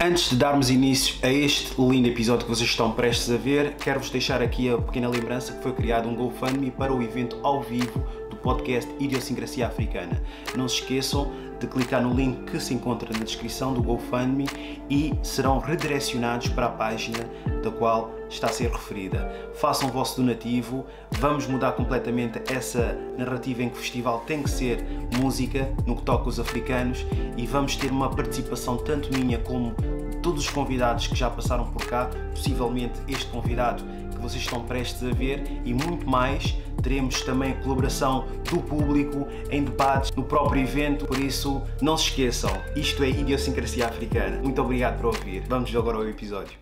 Antes de darmos início a este lindo episódio que vocês estão prestes a ver, quero-vos deixar aqui a pequena lembrança que foi criado um GoFundMe para o evento ao vivo do podcast Idiosincracia Africana. Não se esqueçam de clicar no link que se encontra na descrição do GoFundMe e serão redirecionados para a página da qual está a ser referida. Façam o vosso donativo, vamos mudar completamente essa narrativa em que o festival tem que ser música no que toca aos africanos e vamos ter uma participação tanto minha como todos os convidados que já passaram por cá, possivelmente este convidado que vocês estão prestes a ver e muito mais. Teremos também a colaboração do público em debates no próprio evento, por isso não se esqueçam, isto é Idiosincrasia Africana. Muito obrigado por ouvir. Vamos agora ao episódio.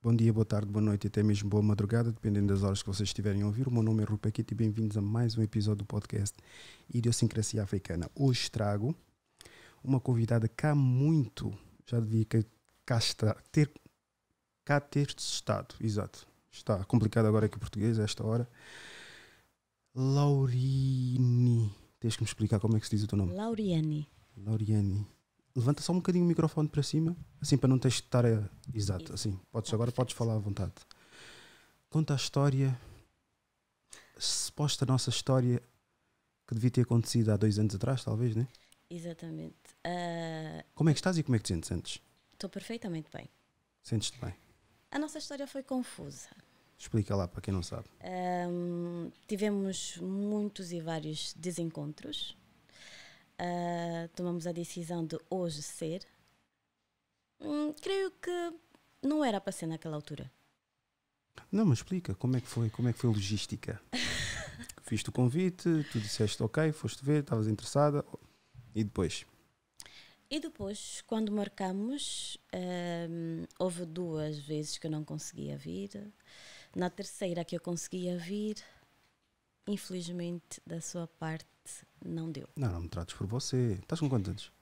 Bom dia, boa tarde, boa noite e até mesmo boa madrugada, dependendo das horas que vocês estiverem a ouvir. O meu nome é Rupequito e bem-vindos a mais um episódio do podcast Idiosincrasia Africana. Hoje trago uma convidada cá muito, já devia cá, estar, ter, cá ter estado, exato. Está complicado agora aqui o português a esta hora. Laurini, Tens que me explicar como é que se diz o teu nome. Lauriane. Lauriane levanta só um bocadinho o microfone para cima, assim para não teres de estar a... exato, assim. Podes tá agora podes falar à vontade. Conta a história, suposta a nossa história que devia ter acontecido há dois anos atrás, talvez, né? Exatamente. Uh... Como é que estás e como é que te sentes? Estou perfeitamente bem. Sentes-te bem? A nossa história foi confusa. Explica lá para quem não sabe. Um, tivemos muitos e vários desencontros uh, tomamos a decisão de hoje ser, hum, creio que não era para ser naquela altura. Não, mas explica, como é que foi, como é que foi a logística? Fiz-te o convite, tu disseste ok, foste ver, estavas interessada, e depois? E depois, quando marcamos, hum, houve duas vezes que eu não conseguia vir. Na terceira que eu conseguia vir, infelizmente, da sua parte, não deu. Não, não me trates por você. Estás com quantos anos?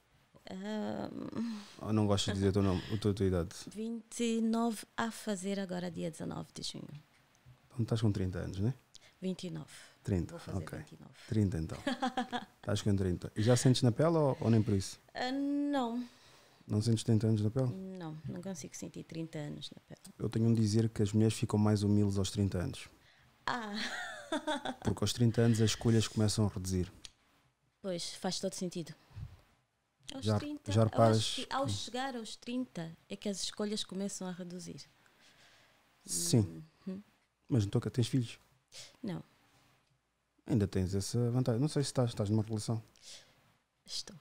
Um, ah, não gosto de dizer o teu nome, a tua, a tua idade. 29 a fazer agora dia 19 de junho. Então estás com 30 anos, não é? 29. 30, Vou fazer ok. 29. 30 então. estás com 30. E já sentes na pele ou, ou nem por isso? Uh, não. Não sentes 30 anos na pele? Não, não consigo sentir 30 anos na pele. Eu tenho um dizer que as mulheres ficam mais humildes aos 30 anos. Ah! Porque aos 30 anos as escolhas começam a reduzir. Pois, faz todo sentido. Aos já, 30, já repares... ao chegar aos 30 é que as escolhas começam a reduzir. Sim. Hum. Hum. Mas não toca, tens filhos? Não. Ainda tens essa vantagem. Não sei se estás, estás numa relação. Estou.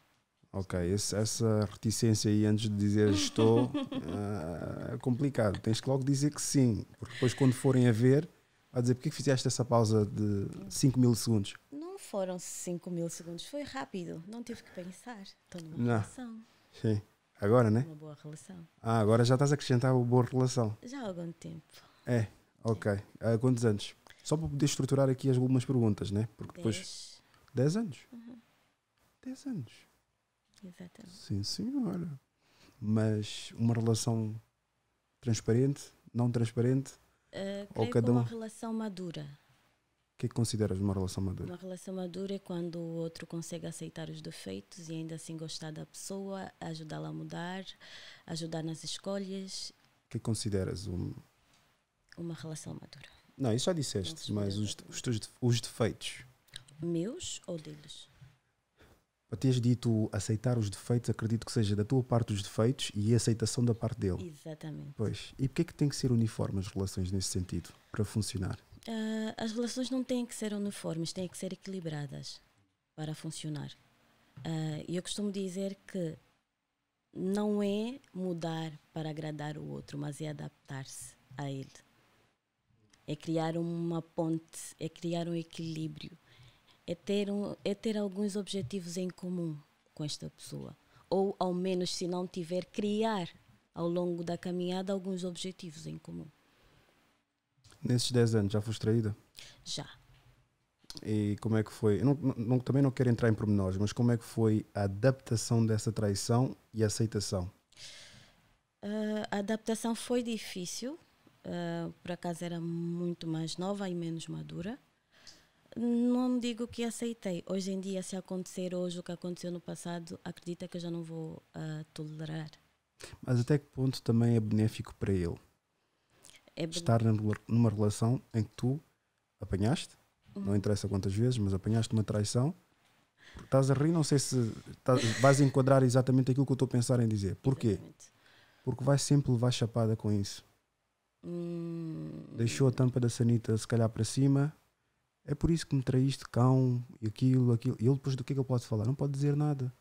Ok, esse, essa reticência aí antes de dizer estou uh, é complicado. Tens que logo dizer que sim, porque depois quando forem a ver, a dizer porque que fizeste essa pausa de 5 mil segundos não foram 5 segundos foi rápido, não tive que pensar. Estou numa não. relação. Sim, agora, né? Uma boa relação. Ah, agora já estás a acrescentar uma boa relação. Já há algum tempo. É, ok. É. Há ah, quantos anos? Só para poder estruturar aqui algumas perguntas, né? Porque depois. 10 anos? 10 uhum. anos. Exatamente. Sim, senhora. Mas uma relação transparente, não transparente? Uh, ou cada uma relação madura o que, é que consideras uma relação madura? Uma relação madura é quando o outro consegue aceitar os defeitos e ainda assim gostar da pessoa, ajudá-la a mudar, ajudar nas escolhas. O que é consideras um... uma relação madura? Não, isso já disseste, mas os, os, teus, os defeitos. Meus ou deles? para teres dito aceitar os defeitos, acredito que seja da tua parte os defeitos e a aceitação da parte dele. Exatamente. Pois. E porquê é que tem que ser uniforme as relações nesse sentido, para funcionar? uh, as relações não têm que ser uniformes, têm que ser equilibradas para funcionar. Ah, e uh, eu costumo dizer que não é mudar para agradar o outro, mas é adaptar-se a ele. É criar uma ponte, é criar um equilíbrio, é ter, um, é ter alguns objetivos em comum com esta pessoa. Ou, ao menos, se não tiver, criar ao longo da caminhada alguns objetivos em comum. Nesses 10 anos, já foste traída? Já. E como é que foi? Não, não, também não quero entrar em pormenores, mas como é que foi a adaptação dessa traição e aceitação? Uh, a adaptação foi difícil. Uh, por acaso era muito mais nova e menos madura. Não digo que aceitei. Hoje em dia, se acontecer hoje o que aconteceu no passado, acredita que eu já não vou uh, tolerar. Mas até que ponto também é benéfico para ele? É estar numa relação em que tu apanhaste, uhum. não interessa quantas vezes, mas apanhaste uma traição. Estás a rir, não sei se estás, vais enquadrar exatamente aquilo que eu estou a pensar em dizer. Porquê? Exatamente. Porque vais sempre levar chapada com isso. Hum. Deixou a tampa da sanita se calhar para cima. É por isso que me traíste cão e aquilo, aquilo. E ele depois do que é que eu posso falar? Não pode dizer nada.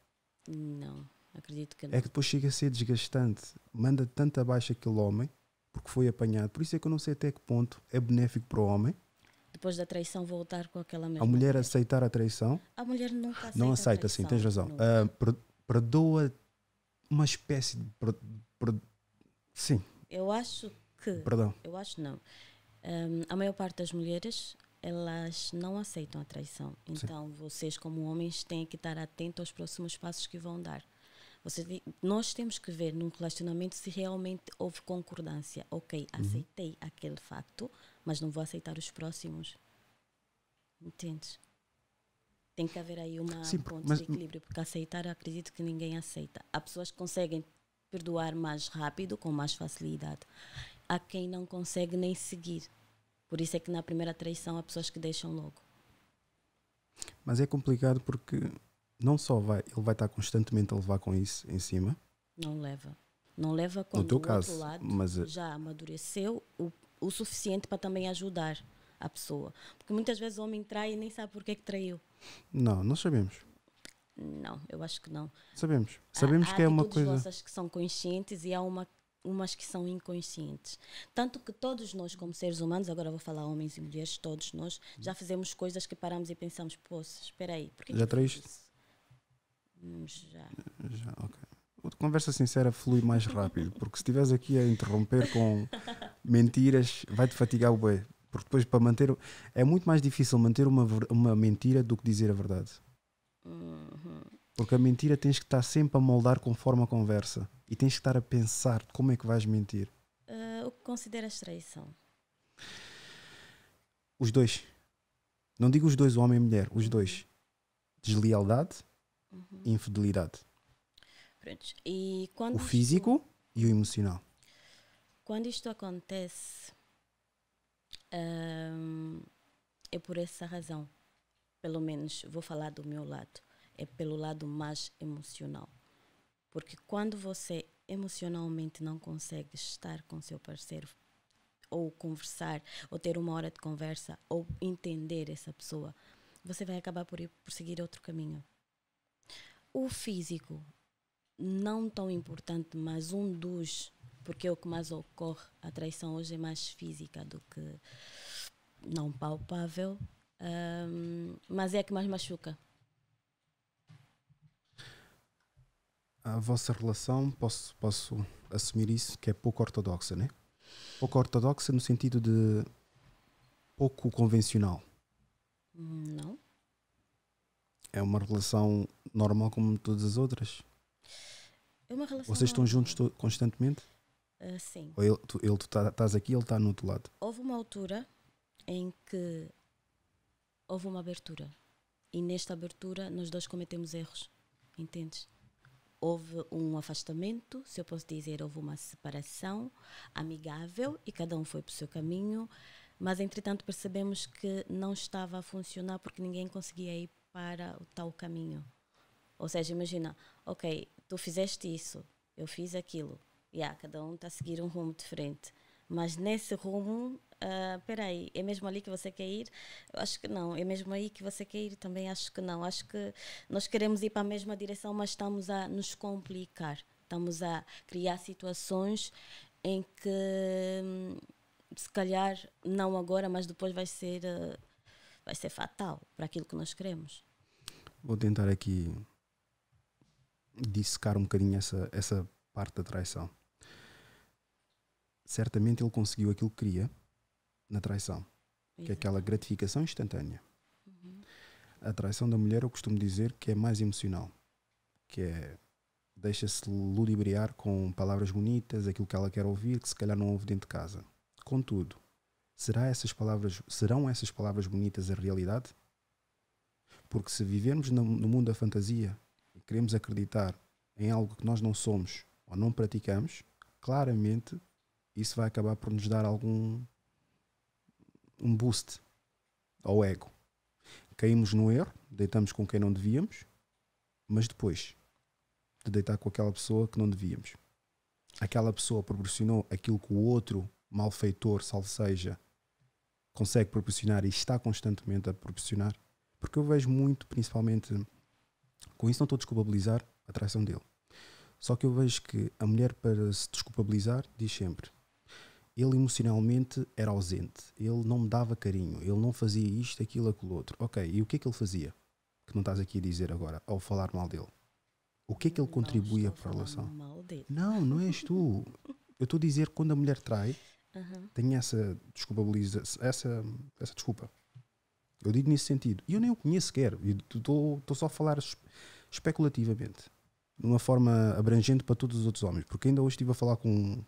Não, acredito que é não. É que depois chega a ser desgastante. Manda tanto abaixo aquele homem porque foi apanhado. Por isso é que eu não sei até que ponto é benéfico para o homem. Depois da traição voltar com aquela mesma. A mulher, mulher. aceitar a traição. A mulher nunca aceita. Não aceita, sim, tens razão. Uh, perdoa uma espécie de. Per, per, sim. Eu acho que. Perdão. Eu acho não. Um, a maior parte das mulheres elas não aceitam a traição. Então, Sim. vocês, como homens, têm que estar atentos aos próximos passos que vão dar. Você, nós temos que ver num relacionamento se realmente houve concordância. Ok, uhum. aceitei uhum. aquele facto, mas não vou aceitar os próximos. Entendes? Tem que haver aí uma Sim, ponto mas, de equilíbrio, porque aceitar, acredito que ninguém aceita. Há pessoas que conseguem perdoar mais rápido, com mais facilidade. Há quem não consegue nem seguir. Por isso é que na primeira traição há pessoas que deixam logo. Mas é complicado porque não só vai, ele vai estar constantemente a levar com isso em cima. Não leva. Não leva quando o caso, outro lado mas, eh, já amadureceu o, o suficiente para também ajudar a pessoa. Porque muitas vezes o homem trai e nem sabe porque é que traiu. Não, nós sabemos. Não, eu acho que não. Sabemos. Sabemos há, que há é uma coisa. Há nossas que são conscientes e há uma, umas que são inconscientes. Tanto que todos nós, como seres humanos, agora vou falar homens e mulheres, todos nós já hum. fizemos coisas que paramos e pensamos: pô, espera aí. Porque é já traíste? Já. Já, ok. A conversa sincera flui mais rápido, porque se estiveres aqui a interromper com mentiras, vai-te fatigar o bem. Porque depois, para manter. É muito mais difícil manter uma, uma mentira do que dizer a verdade. Uhum. Porque a mentira tens que estar sempre a moldar conforme a conversa. E tens que estar a pensar como é que vais mentir. Uh, o que consideras traição? Os dois. Não digo os dois, homem e mulher, os dois. Uhum. Deslealdade uhum. infidelidade. Pronto. E quando o físico isto, e o emocional. Quando isto acontece, hum, é por essa razão. Pelo menos vou falar do meu lado. É pelo lado mais emocional. Porque quando você emocionalmente não consegue estar com seu parceiro ou conversar ou ter uma hora de conversa ou entender essa pessoa, você vai acabar por ir por seguir outro caminho. O físico, não tão importante, mas um dos, porque é o que mais ocorre, a traição hoje é mais física do que não palpável, um, mas é a que mais machuca. A vossa relação, posso, posso assumir isso, que é pouco ortodoxa, né? Pouco ortodoxa no sentido de pouco convencional. Não é uma relação normal como todas as outras? É uma relação Vocês estão normal. juntos constantemente? Uh, sim. Ou ele, tu, ele, tu tá, estás aqui, ele está no outro lado? Houve uma altura em que houve uma abertura. E nesta abertura nós dois cometemos erros. Entendes? Houve um afastamento, se eu posso dizer, houve uma separação amigável e cada um foi para o seu caminho. Mas entretanto percebemos que não estava a funcionar porque ninguém conseguia ir para o tal caminho. Ou seja, imagina, ok, tu fizeste isso, eu fiz aquilo. E yeah, cada um está a seguir um rumo diferente. Mas nesse rumo, uh, peraí, é mesmo ali que você quer ir? Eu acho que não. É mesmo aí que você quer ir? Também acho que não. Acho que nós queremos ir para a mesma direção, mas estamos a nos complicar. Estamos a criar situações em que, hum, se calhar, não agora, mas depois vai ser, uh, vai ser fatal para aquilo que nós queremos vou tentar aqui dissecar um bocadinho essa, essa parte da traição. Certamente ele conseguiu aquilo que queria na traição, Exato. que é aquela gratificação instantânea. Uhum. A traição da mulher, eu costumo dizer que é mais emocional, que é deixa-se ludibriar com palavras bonitas, aquilo que ela quer ouvir, que se calhar não ouve dentro de casa. Contudo, será essas palavras, serão essas palavras bonitas a realidade? Porque se vivermos no, mundo da fantasia e queremos acreditar em algo que nós não somos ou não praticamos, claramente isso vai acabar por nos dar algum um boost ao ego. Caímos no erro, deitamos com quem não devíamos, mas depois de deitar com aquela pessoa que não devíamos, aquela pessoa proporcionou aquilo que o outro malfeitor, salve seja, consegue proporcionar e está constantemente a proporcionar, porque eu vejo muito, principalmente, com isso não estou a desculpabilizar a traição dele. Só que eu vejo que a mulher, para se desculpabilizar, diz sempre: ele emocionalmente era ausente, ele não me dava carinho, ele não fazia isto, aquilo, aquilo outro. Ok, e o que é que ele fazia? Que não estás aqui a dizer agora, ao falar mal dele. O que é que ele contribuía para a relação? Mal dele. Não, não és tu. Eu estou a dizer que quando a mulher trai, tem essa desculpabiliza essa, essa desculpa. Eu digo nesse sentido. E eu nem o conheço sequer. Estou só a falar especulativamente. De uma forma abrangente para todos os outros homens. Porque ainda hoje estive a falar com,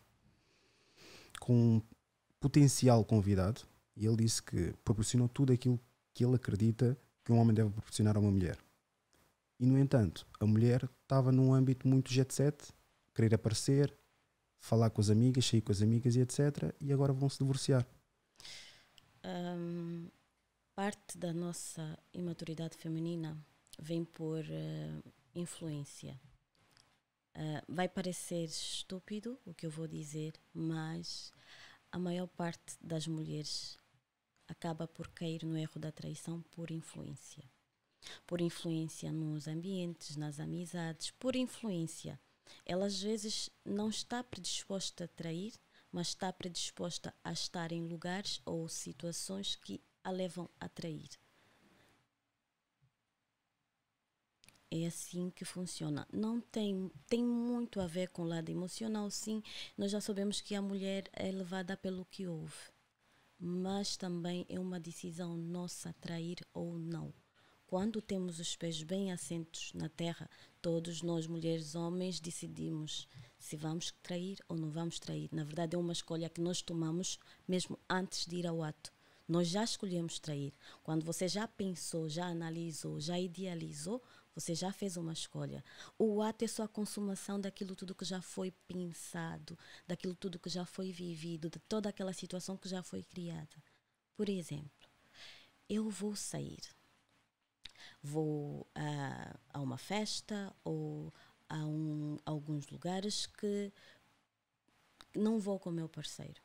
com um potencial convidado e ele disse que proporcionou tudo aquilo que ele acredita que um homem deve proporcionar a uma mulher. E no entanto, a mulher estava num âmbito muito jet set, querer aparecer, falar com as amigas, sair com as amigas e etc. E agora vão se divorciar parte da nossa imaturidade feminina vem por uh, influência. Uh, vai parecer estúpido o que eu vou dizer, mas a maior parte das mulheres acaba por cair no erro da traição por influência. Por influência nos ambientes, nas amizades, por influência. Ela às vezes não está predisposta a trair, mas está predisposta a estar em lugares ou situações que a levam a trair. É assim que funciona. Não tem, tem muito a ver com o lado emocional, sim. Nós já sabemos que a mulher é levada pelo que ouve. Mas também é uma decisão nossa trair ou não. Quando temos os pés bem assentos na terra, todos nós, mulheres, homens, decidimos se vamos trair ou não vamos trair. Na verdade, é uma escolha que nós tomamos mesmo antes de ir ao ato. Nós já escolhemos trair. Quando você já pensou, já analisou, já idealizou, você já fez uma escolha. O ato é só a consumação daquilo tudo que já foi pensado, daquilo tudo que já foi vivido, de toda aquela situação que já foi criada. Por exemplo, eu vou sair. Vou uh, a uma festa ou a, um, a alguns lugares que não vou com o meu parceiro.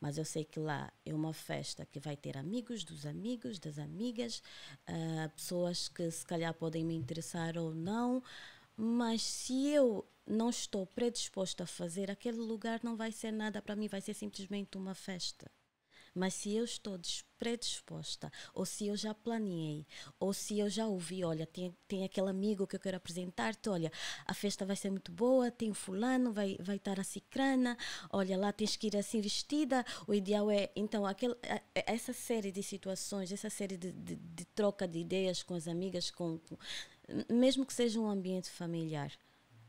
Mas eu sei que lá é uma festa que vai ter amigos dos amigos, das amigas, uh, pessoas que se calhar podem me interessar ou não. Mas se eu não estou predisposto a fazer, aquele lugar não vai ser nada para mim, vai ser simplesmente uma festa. Mas se eu estou predisposta, ou se eu já planeei, ou se eu já ouvi, olha, tem, tem aquele amigo que eu quero apresentar-te, olha, a festa vai ser muito boa, tem fulano, vai, vai estar a cicrana, olha, lá tens que ir assim vestida, o ideal é... Então, aquele, essa série de situações, essa série de, de, de troca de ideias com as amigas, com, com, mesmo que seja um ambiente familiar,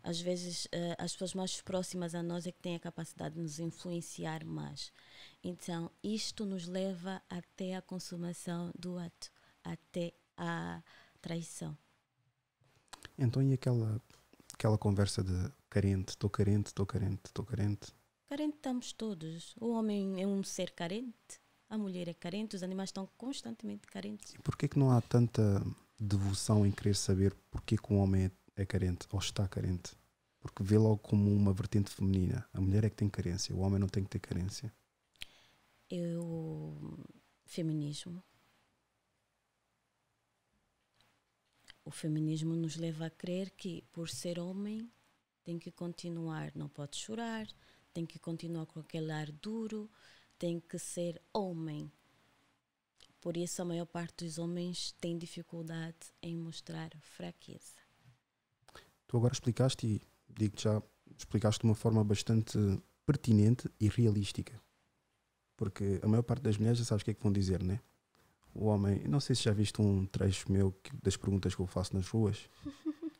às vezes eh, as pessoas mais próximas a nós é que têm a capacidade de nos influenciar mais. Então, isto nos leva até a consumação do ato, até a traição. Então, e aquela, aquela conversa de carente, estou carente, estou carente, estou carente? Carente estamos todos. O homem é um ser carente, a mulher é carente, os animais estão constantemente carentes. E porquê que não há tanta devoção em querer saber porquê que um homem é, é carente ou está carente? Porque vê logo como uma vertente feminina. A mulher é que tem carência, o homem não tem que ter carência eu feminismo o feminismo nos leva a crer que por ser homem tem que continuar não pode chorar tem que continuar com aquele ar duro tem que ser homem por isso a maior parte dos homens tem dificuldade em mostrar fraqueza tu agora explicaste e digo já explicaste de uma forma bastante pertinente e realística porque a maior parte das mulheres já sabes o que é que vão dizer, né? O homem, não sei se já viste um trecho meu que, das perguntas que eu faço nas ruas,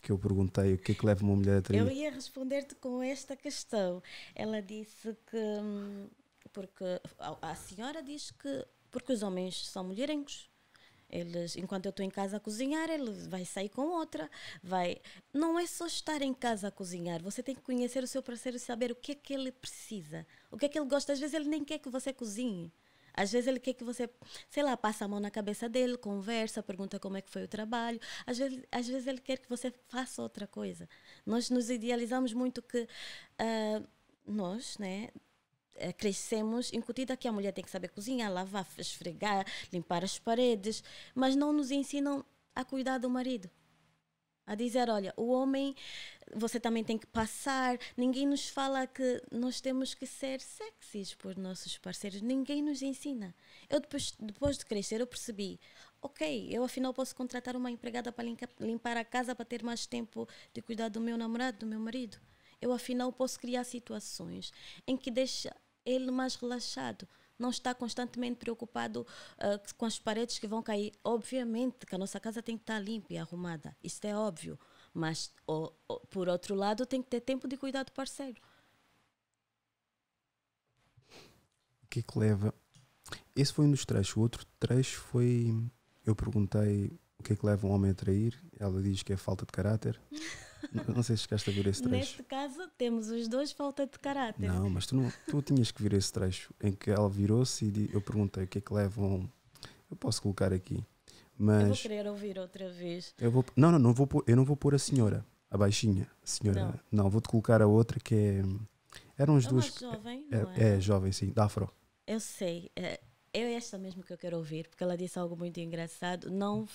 que eu perguntei o que é que leva uma mulher a trair. Eu ia responder-te com esta questão. Ela disse que. Hum, porque a, a senhora diz que. Porque os homens são mulherengos eles, enquanto eu estou em casa a cozinhar, ele vai sair com outra, vai. Não é só estar em casa a cozinhar. Você tem que conhecer o seu parceiro e saber o que é que ele precisa, o que é que ele gosta. Às vezes ele nem quer que você cozinhe. Às vezes ele quer que você, sei lá, passa a mão na cabeça dele, conversa, pergunta como é que foi o trabalho. Às vezes, às vezes ele quer que você faça outra coisa. Nós nos idealizamos muito que uh, nós, né, eh, crescemos incutida que a mulher tem que saber cozinhar, lavar, esfregar, limpar as paredes, mas não nos ensinam a cuidar do marido. A dizer, olha, o homem, você também tem que passar. Ninguém nos fala que nós temos que ser sexys por nossos parceiros. Ninguém nos ensina. Eu depois, depois de crescer, eu percebi, ok, eu afinal posso contratar uma empregada para limpar a casa para ter mais tempo de cuidar do meu namorado, do meu marido eu afinal posso criar situações em que deixa ele mais relaxado. Não está constantemente preocupado uh, com as paredes que vão cair. Obviamente que a nossa casa tem que estar limpa e arrumada, isso é óbvio. Mas, oh, oh, por outro lado, tem que ter tempo de cuidar do parceiro. O que é que leva? Esse foi um dos trechos. O outro trecho foi. Eu perguntei o que é que leva um homem a trair. Ela diz que é falta de caráter. Não sei se chegaste a ver esse trecho. Neste caso, temos os dois falta de caráter. Não, mas tu, não, tu tinhas que ver esse trecho em que ela virou-se e eu perguntei o que é que levam. Eu posso colocar aqui. Mas eu vou querer ouvir outra vez. Eu vou, não, não, não vou pôr, eu não vou pôr a senhora, a baixinha. Senhora, não, não vou-te colocar a outra que é. Eram as é duas. Jovem, é, é, é, jovem, sim, da afro. Eu sei. É, é esta mesmo que eu quero ouvir, porque ela disse algo muito engraçado. Não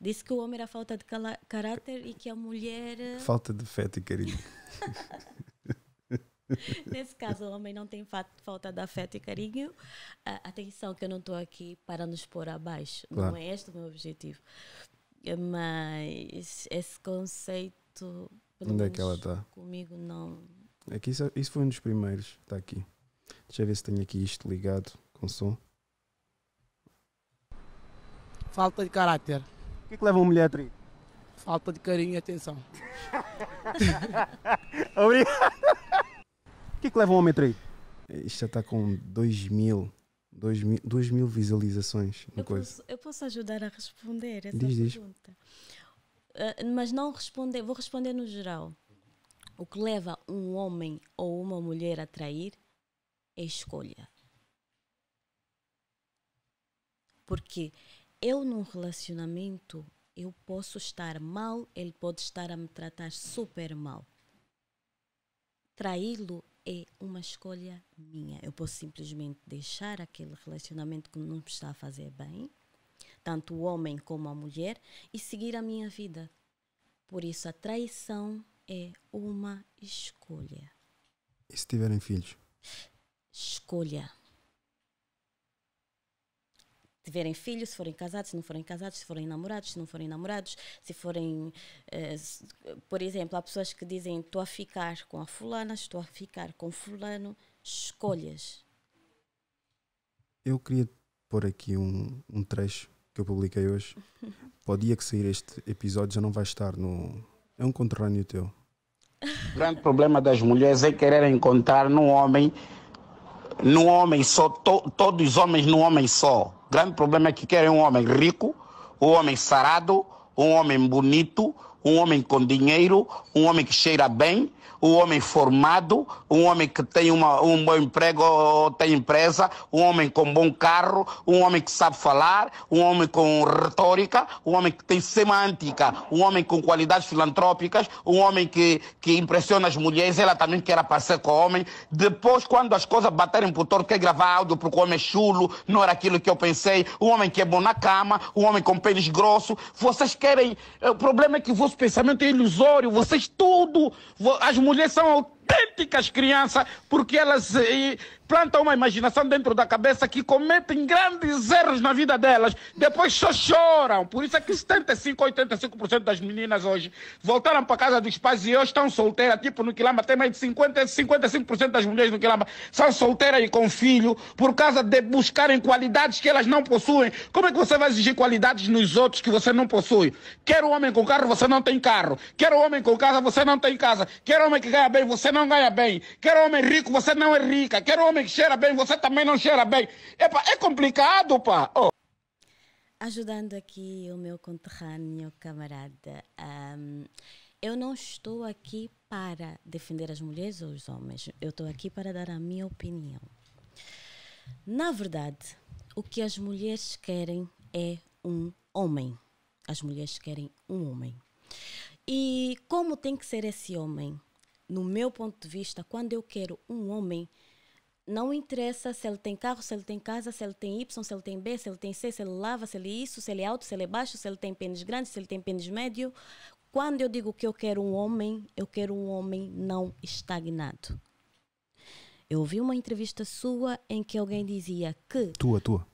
Disse que o homem era falta de caráter e que a mulher. Eh, falta de afeto e carinho. Nesse caso, o homem não tem falta de afeto e carinho. Uh, atenção, que eu não estou aqui para nos pôr abaixo. Claro. Não é este o meu objetivo. Mas esse conceito. Onde é que ela está? Comigo não. É que isso, isso foi um dos primeiros. Está aqui. Deixa eu ver se tenho aqui isto ligado com som. Falta de caráter. O que, é que leva uma mulher a trair? Falta de carinho e atenção. Obrigado. O que, é que leva um homem a trair? Isto já está com 2 mil, mil, mil visualizações. Eu posso, eu posso ajudar a responder essa diz, pergunta. Diz. Uh, ah, mas não responder, vou responder no geral. O que leva um homem ou uma mulher a trair é escolha. Porque eu num relacionamento, eu posso estar mal, ele pode estar a me tratar super mal. Traí-lo é uma escolha minha. Eu posso simplesmente deixar aquele relacionamento que não me está a fazer bem, tanto o homem como a mulher, e seguir a minha vida. Por isso, a traição é uma escolha. E se tiverem filhos? Escolha tiverem filhos, se forem casados, se não forem casados, se forem namorados, se não forem namorados, se forem. Eh, por exemplo, há pessoas que dizem: estou a ficar com a fulana, estou a ficar com fulano. Escolhas. Eu queria pôr aqui um, um trecho que eu publiquei hoje. Para o dia que sair este episódio já não vai estar no. É um conterrâneo teu. O grande problema das mulheres é querer encontrar num homem no homem só, to, todos os homens no homem só. O grande problema é que querem um homem rico, um homem sarado, um homem bonito, um homem com dinheiro, um homem que cheira bem, um homem formado, um homem que tem uma, um bom emprego ou tem empresa, um homem com bom carro, um homem que sabe falar, um homem com retórica, um homem que tem semântica, um homem com qualidades filantrópicas, um homem que, que impressiona as mulheres, ela também quer aparecer com o homem. Depois, quando as coisas baterem pro torto, quer gravar áudio porque o homem é chulo, não era aquilo que eu pensei, um homem que é bom na cama, um homem com pênis grosso. Vocês querem. Eh, o problema é que o vosso pensamento é ilusório, vocês tudo. As mulheres mulheres são autênticas crianças, porque elas eh, implantam uma imaginação dentro da cabeça que cometem grandes erros na vida delas, depois só choram. Por isso é que 75%, 85% das meninas hoje voltaram para casa dos pais e hoje estão solteiras, tipo no Quilamba, tem mais de 50, 55% das mulheres no Quilamba são solteiras e com filho, por causa de buscarem qualidades que elas não possuem. Como é que você vai exigir qualidades nos outros que você não possui? Quer um homem com carro, você não tem carro. Quer um homem com casa, você não tem casa. Quer um homem que ganha bem, você não ganha bem. Quer um homem rico, você não é rica. Quer um homem que cheira bem, você também não cheira bem. Epa, é complicado, pá. Oh. Ajudando aqui o meu conterrâneo camarada, um, eu não estou aqui para defender as mulheres ou os homens, eu estou aqui para dar a minha opinião. Na verdade, o que as mulheres querem é um homem. As mulheres querem um homem. E como tem que ser esse homem? No meu ponto de vista, quando eu quero um homem, não interessa se ele tem carro, se ele tem casa, se ele tem Y, se ele tem B, se ele tem C, se ele lava, se ele é isso, se ele é alto, se ele é baixo, se ele tem pênis grande, se ele tem pênis médio. Quando eu digo que eu quero um homem, eu quero um homem não estagnado. Eu ouvi uma entrevista sua em que alguém dizia que. Tua, tua.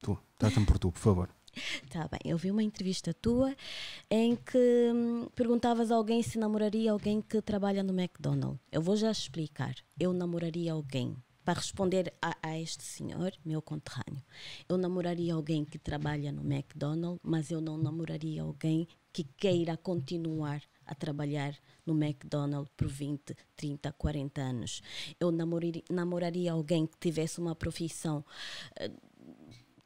Tua. Trata-me por tu, por favor. Tá bem, eu vi uma entrevista tua em que hum, perguntavas a alguém se namoraria alguém que trabalha no McDonald's. Eu vou já explicar. Eu namoraria alguém. Para responder a, a este senhor, meu conterrâneo, eu namoraria alguém que trabalha no McDonald's, mas eu não namoraria alguém que queira continuar a trabalhar no McDonald's por 20, 30, 40 anos. Eu namoraria, namoraria alguém que tivesse uma profissão eh,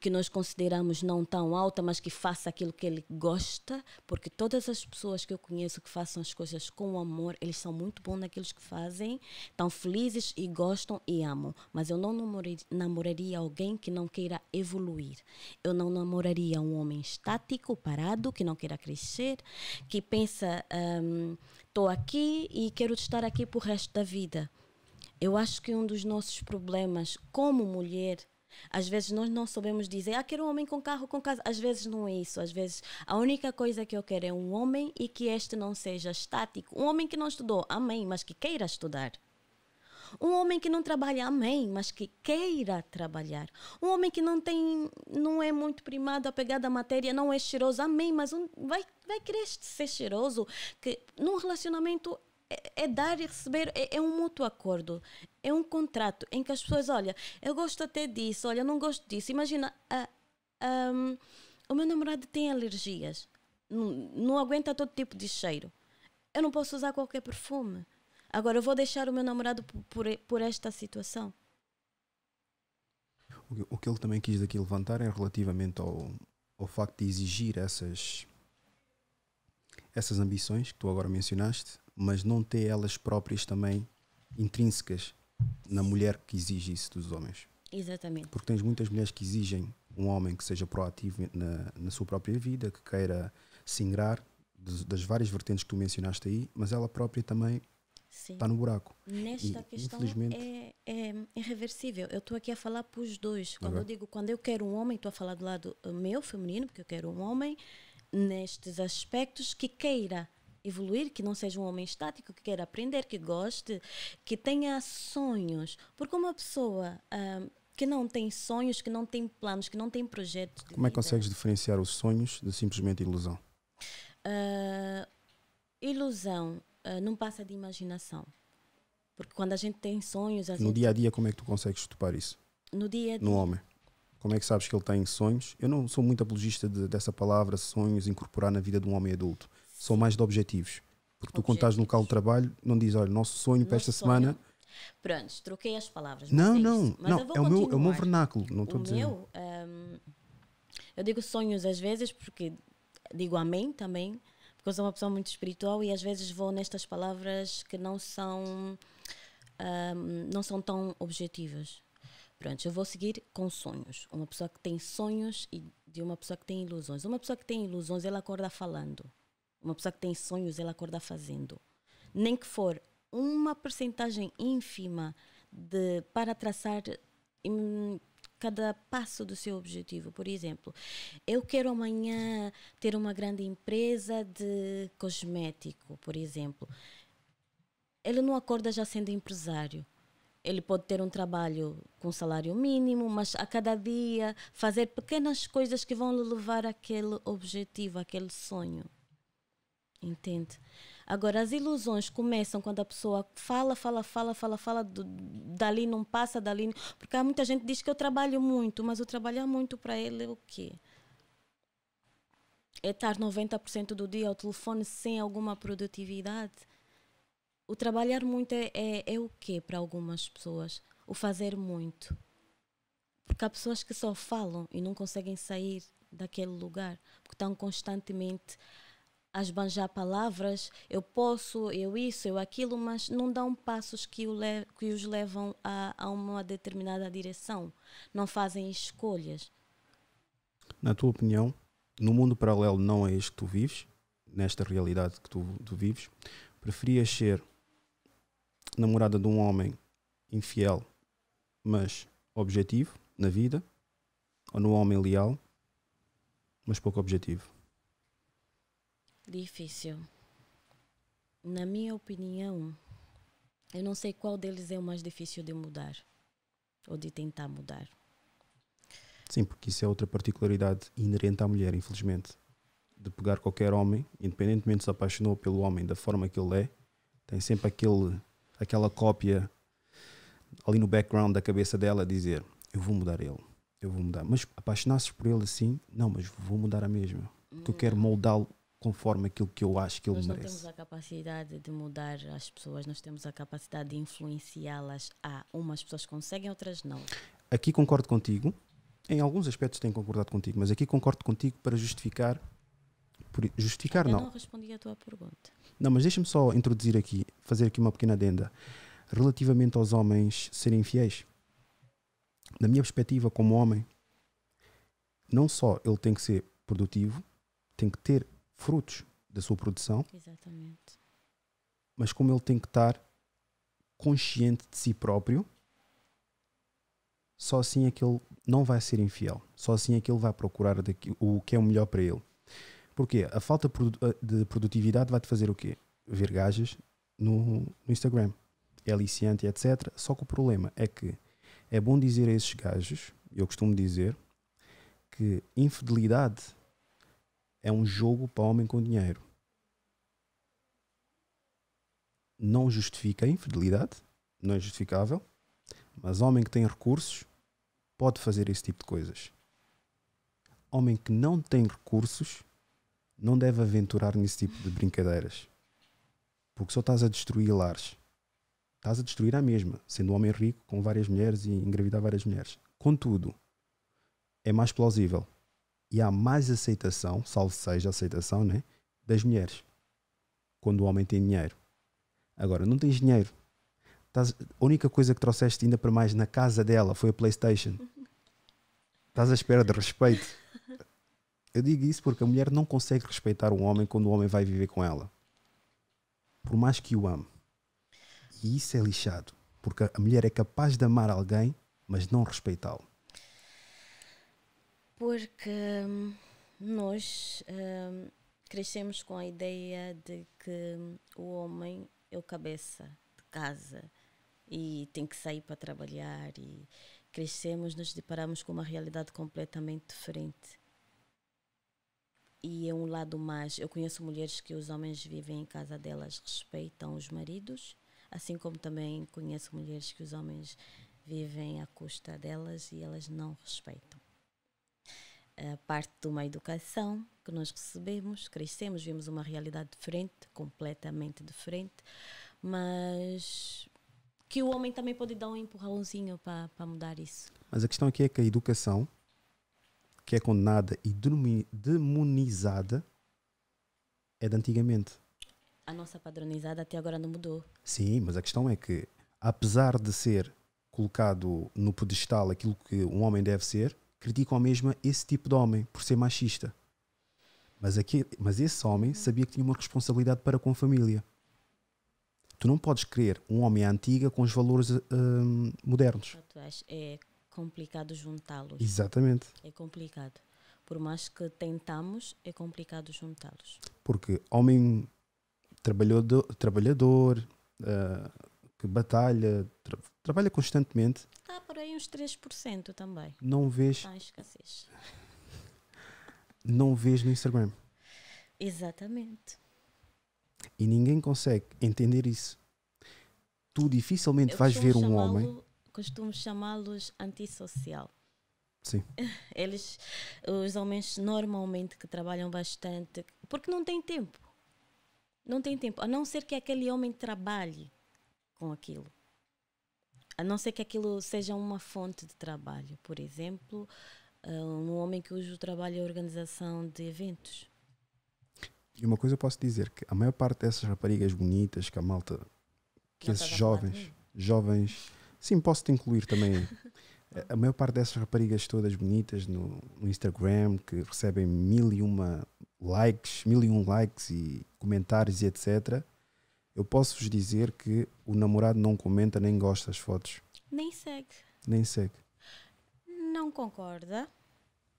que nós consideramos não tão alta, mas que faça aquilo que ele gosta, porque todas as pessoas que eu conheço que façam as coisas com amor, eles são muito bons naquilo que fazem, estão felizes e gostam e amam. Mas eu não namoraria alguém que não queira evoluir. Eu não namoraria um homem estático, parado, que não queira crescer, que pensa, estou um, aqui e quero estar aqui para o resto da vida. Eu acho que um dos nossos problemas como mulher às vezes nós não sabemos dizer, ah, quero um homem com carro, com casa. Às vezes não é isso. Às vezes a única coisa que eu quero é um homem e que este não seja estático. Um homem que não estudou, amém, mas que queira estudar. Um homem que não trabalha, amém, mas que queira trabalhar. Um homem que não tem, não é muito primado a à matéria, não é cheiroso, amém, mas um, vai, vai querer ser cheiroso. Que num relacionamento é, é, dar e receber, é, é, um mútuo acordo, é um contrato em que as pessoas, olha, eu gosto até disso, olha, não gosto disso. Imagina, a, a, o meu namorado tem alergias, não, não aguenta todo tipo de cheiro. Eu não posso usar qualquer perfume. Agora, eu vou deixar o meu namorado por, por, por esta situação. O que ele também quis daqui levantar é relativamente ao, ao facto de exigir essas, essas ambições que tu agora mencionaste mas não ter elas próprias também intrínsecas na mulher que exige isso dos homens. Exatamente. Porque tens muitas mulheres que exigem um homem que seja proativo na, na sua própria vida, que queira se ingrar das várias vertentes que tu mencionaste aí, mas ela própria também está no buraco. Nesta e, questão infelizmente... é, é irreversível. É eu estou aqui a falar para os dois. Quando okay. eu digo quando eu quero um homem, estou a falar do lado eh, meu, feminino, porque eu quero um homem nestes aspectos que queira evoluir, que não seja um homem estático, que queira aprender, que goste, que tenha sonhos. Porque uma pessoa hum, que não tem sonhos, que não tem planos, que não tem projetos. Como é que consegues diferenciar os sonhos de simplesmente ilusão? Uh, ilusão uh, não passa de imaginação. Porque quando a gente tem sonhos. no gente... dia a dia, como é que tu consegues estupar isso? No dia a dia. No homem. Como é que sabes que ele tem sonhos? Eu não sou muito apologista de, dessa palavra, sonhos, incorporar na vida de um homem adulto são mais de objetivos. Porque tu, quando estás no local de trabalho, não dizes, olha, nosso sonho para esta sonho. semana. Pronto, troquei as palavras. Não, é não, não. É, o meu, é o meu vernáculo, não estou dizendo. Meu, hum, eu digo sonhos às vezes porque digo amém também, porque eu sou uma pessoa muito espiritual e às vezes vou nestas palavras que não são, hum, não são tão objetivas. Pronto, eu vou seguir com sonhos. Uma pessoa que tem sonhos e de uma pessoa que tem ilusões. Uma pessoa que tem ilusões, ela acorda falando. Uma pessoa que tem sonhos, ela acorda fazendo. Nem que for uma percentagem ínfima de, para traçar em, hum, cada passo do seu objetivo. Por exemplo, eu quero amanhã ter uma grande empresa de cosmético, por exemplo. Ele não acorda já sendo empresário. Ele pode ter um trabalho com salário mínimo, mas a cada dia fazer pequenas coisas que vão lhe levar àquele objetivo, àquele sonho. Entende? Agora, as ilusões começam quando a pessoa fala, fala, fala, fala, fala, do, dali não passa, dali. porque há muita gente que diz que eu trabalho muito, mas o trabalhar é muito para ele é o quê? É estar 90% do dia ao telefone sem alguma produtividade. O trabalhar muito é, é, é o quê para algumas pessoas? O fazer muito. Porque há pessoas que só falam e não conseguem sair daquele lugar, porque estão constantemente a esbanjar palavras, eu posso, eu isso, eu aquilo, mas não dão passos que, le que os levam a, a, uma determinada direção. Não fazem escolhas. Na tua opinião, no mundo paralelo não é este que tu vives, nesta realidade que tu, tu vives, preferias ser namorada de um homem infiel, mas objetivo na vida, ou num homem leal, mas pouco objetivo? difícil. Na minha opinião, eu não sei qual deles é o mais difícil de mudar ou de tentar mudar. Sim, porque isso é outra particularidade inerente à mulher, infelizmente. De pegar qualquer homem, independentemente se apaixonou pelo homem da forma que ele é, tem sempre aquele, aquela cópia ali no background da cabeça dela a dizer: Eu vou mudar ele, eu vou mudar. Mas apaixonar-se por ele assim, não, mas vou mudar a mesma. Porque eu quero hum. moldá-lo conforme aquilo que eu acho que ele nós merece. Nós temos a capacidade de mudar as pessoas, nós temos a capacidade de influenciá-las a umas pessoas conseguem, outras não. Aqui concordo contigo. Em alguns aspectos tenho concordado contigo, mas aqui concordo contigo para justificar justificar Eu não. Eu não respondi à tua pergunta. Não, mas deixa-me só introduzir aqui, fazer aqui uma pequena adenda relativamente aos homens serem fiéis. Na minha perspectiva, como homem, não só ele tem que ser produtivo, tem que ter frutos da sua produção. Exatamente. Mas como ele tem que estar consciente de si próprio, só assim é que ele não vai ser infiel. Só assim é que ele vai procurar o que é o melhor para ele. Porque a falta eh, de produtividade vai-te fazer o quê? Ver gajas no, no Instagram. É aliciante, etc. Só que o problema é que é bom dizer a esses gajos, eu costumo dizer, que infidelidade é um jogo para homem com dinheiro. Não justifica a infidelidade, não é justificável, mas homem que tem recursos pode fazer esse tipo de coisas. Homem que não tem recursos não deve aventurar nesse tipo de brincadeiras. Porque só estás a destruir lares. Estás a destruir a mesma, sendo um homem rico com várias mulheres e engravidar várias mulheres. Contudo, é mais plausível e há mais aceitação, salvo seja aceitação, né, das mulheres. Quando o homem tem dinheiro. Agora, não tens dinheiro. Tás, a única coisa que trouxeste ainda para mais na casa dela foi a PlayStation. Estás à espera de respeito. Eu digo isso porque a mulher não consegue respeitar um homem quando o homem vai viver com ela. Por mais que o ame. E isso é lixado. Porque a mulher é capaz de amar alguém, mas não respeitá-lo. Porque hum, nós um, crescemos com a ideia de que hum, o homem é o cabeça de casa e tem que sair para trabalhar e crescemos nos deparamos com uma realidade completamente diferente e é um lado mais eu conheço mulheres que os homens vivem em casa delas respeitam os maridos assim como também conheço mulheres que os homens vivem à custa delas e elas não respeitam a parte de uma educação que nós recebemos, crescemos, vimos uma realidade diferente, completamente diferente, mas que o homem também pode dar um empurrãozinho para mudar isso. Mas a questão aqui é que a educação, que é condenada e demonizada, é de antigamente. A nossa padronizada até agora não mudou. Sim, mas a questão é que, apesar de ser colocado no pedestal aquilo que um homem deve ser, criticam a mesma esse tipo de homem por ser machista. Mas, aquele, mas esse homem sabia que tinha uma responsabilidade para com a família. Tu não podes crer um homem à antiga com os valores hum, modernos. É complicado juntá-los. Exatamente. É complicado. Por mais que tentamos, é complicado juntá-los. Porque homem trabalhador, trabalhador uh, eh, que batalha, tra trabalha constantemente. Tá nos 3% também. Não vês. Não escassez. Não vês no Instagram. Exatamente. E ninguém consegue entender isso. Tu dificilmente Eu vais ver um homem. Costumo chamá-los antissocial. Sim. Eles, os homens normalmente que trabalham bastante, porque não têm tempo. Não têm tempo, a não ser que aquele homem trabalhe com aquilo. A não ser que aquilo seja uma fonte de trabalho. Por exemplo, ah, um homem que hoje trabalha a organização de eventos. E uma coisa eu posso dizer, que a maior parte dessas raparigas bonitas que a malta, que não esses jovens, jovens, sim, posso te incluir também, a maior parte dessas raparigas todas bonitas no, no, Instagram, que recebem mil e uma likes, mil e um likes e comentários e etc., eu posso-vos dizer que o namorado não comenta nem gosta das fotos. Nem segue. Nem segue. Não concorda,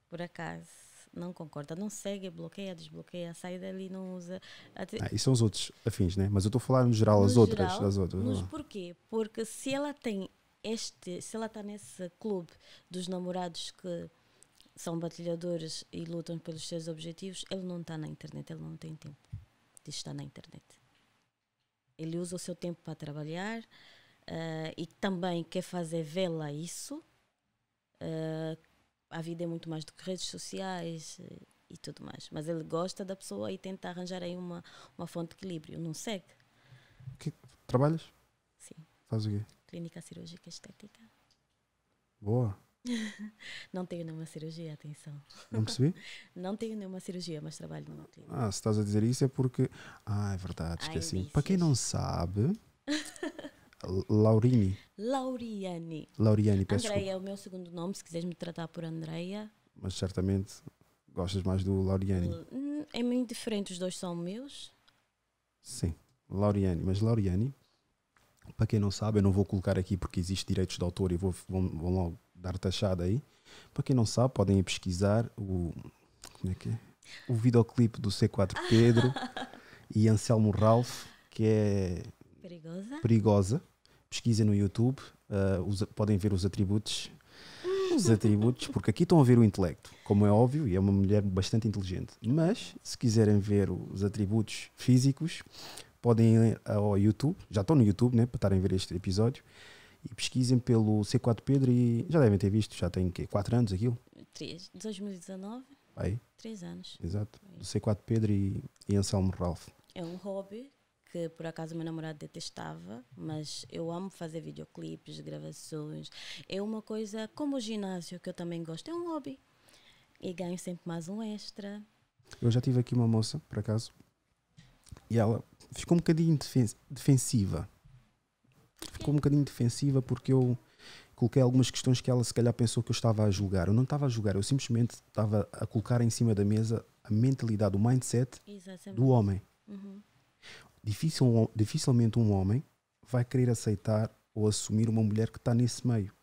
por acaso. Não concorda, não segue, bloqueia, desbloqueia, sai dali, não usa. Até... Ah, e são os outros afins, né? Mas eu estou a falar no geral, no as, geral, outras, as outras. Mas porquê? Porque se ela tem este, se ela está nesse clube dos namorados que são batalhadores e lutam pelos seus objetivos, ele não está na internet, ele não tem tempo de estar na internet. Ele usa o seu tempo para trabalhar uh, e também quer fazer vela isso. Uh, a vida é muito mais do que redes sociais eh, e tudo mais. Mas ele gosta da pessoa e tenta arranjar aí uma, uma fonte de equilíbrio. Não segue. Que, trabalhas? Sim. Faz o quê? Clínica cirúrgica estética. Boa. Não tenho nenhuma cirurgia, atenção. Não percebi? Não tenho nenhuma cirurgia, mas trabalho numa clínica. Ah, se estás a dizer isso é porque. Ah, é verdade, esqueci. Ai, Para quem não sabe. Laurini. Lauriani. Lauriani, peço Andreia é o meu segundo nome, se quiseres me tratar por Andreia. Mas certamente gostas mais do Lauriani. Hum, é muito diferente, os dois são meus. Sim, Lauriani. Mas Lauriani, para quem não sabe, eu não vou colocar aqui porque existe direitos de autor e vou, vão, vão logo dar taxada aí. Para quem não sabe, podem ir pesquisar o. Como é que é? O videoclipe do C4 Pedro e Anselmo Ralph, que é. Perigosa. Perigosa. Pesquisem no YouTube, uh, os, podem ver os atributos. Os atributos, porque aqui estão a ver o intelecto, como é óbvio, e é uma mulher bastante inteligente. Mas, se quiserem ver os atributos físicos, podem ir ao YouTube, já estão no YouTube, né, para estarem a ver este episódio, e pesquisem pelo C4 Pedro e já devem ter visto, já tem que 4 anos aquilo? 3, 2019. Aí. 3 anos. Exato. Do C4 Pedro e, e Anselmo Ralph. É um hobby que por acaso meu namorado detestava, mas eu amo fazer videoclipes, gravações. É uma coisa como o ginásio que eu também gosto, é um hobby. E ganho sempre mais um extra. Eu já tive aqui uma moça, por acaso, e ela ficou um bocadinho defensiva ficou um bocadinho defensiva porque eu coloquei algumas questões que ela se calhar pensou que eu estava a julgar. Eu não estava a julgar, eu simplesmente estava a colocar em cima da mesa a mentalidade, o mindset Exatamente. do homem. Uhum. dificilmente um homem vai querer aceitar ou assumir uma mulher que está nesse meio.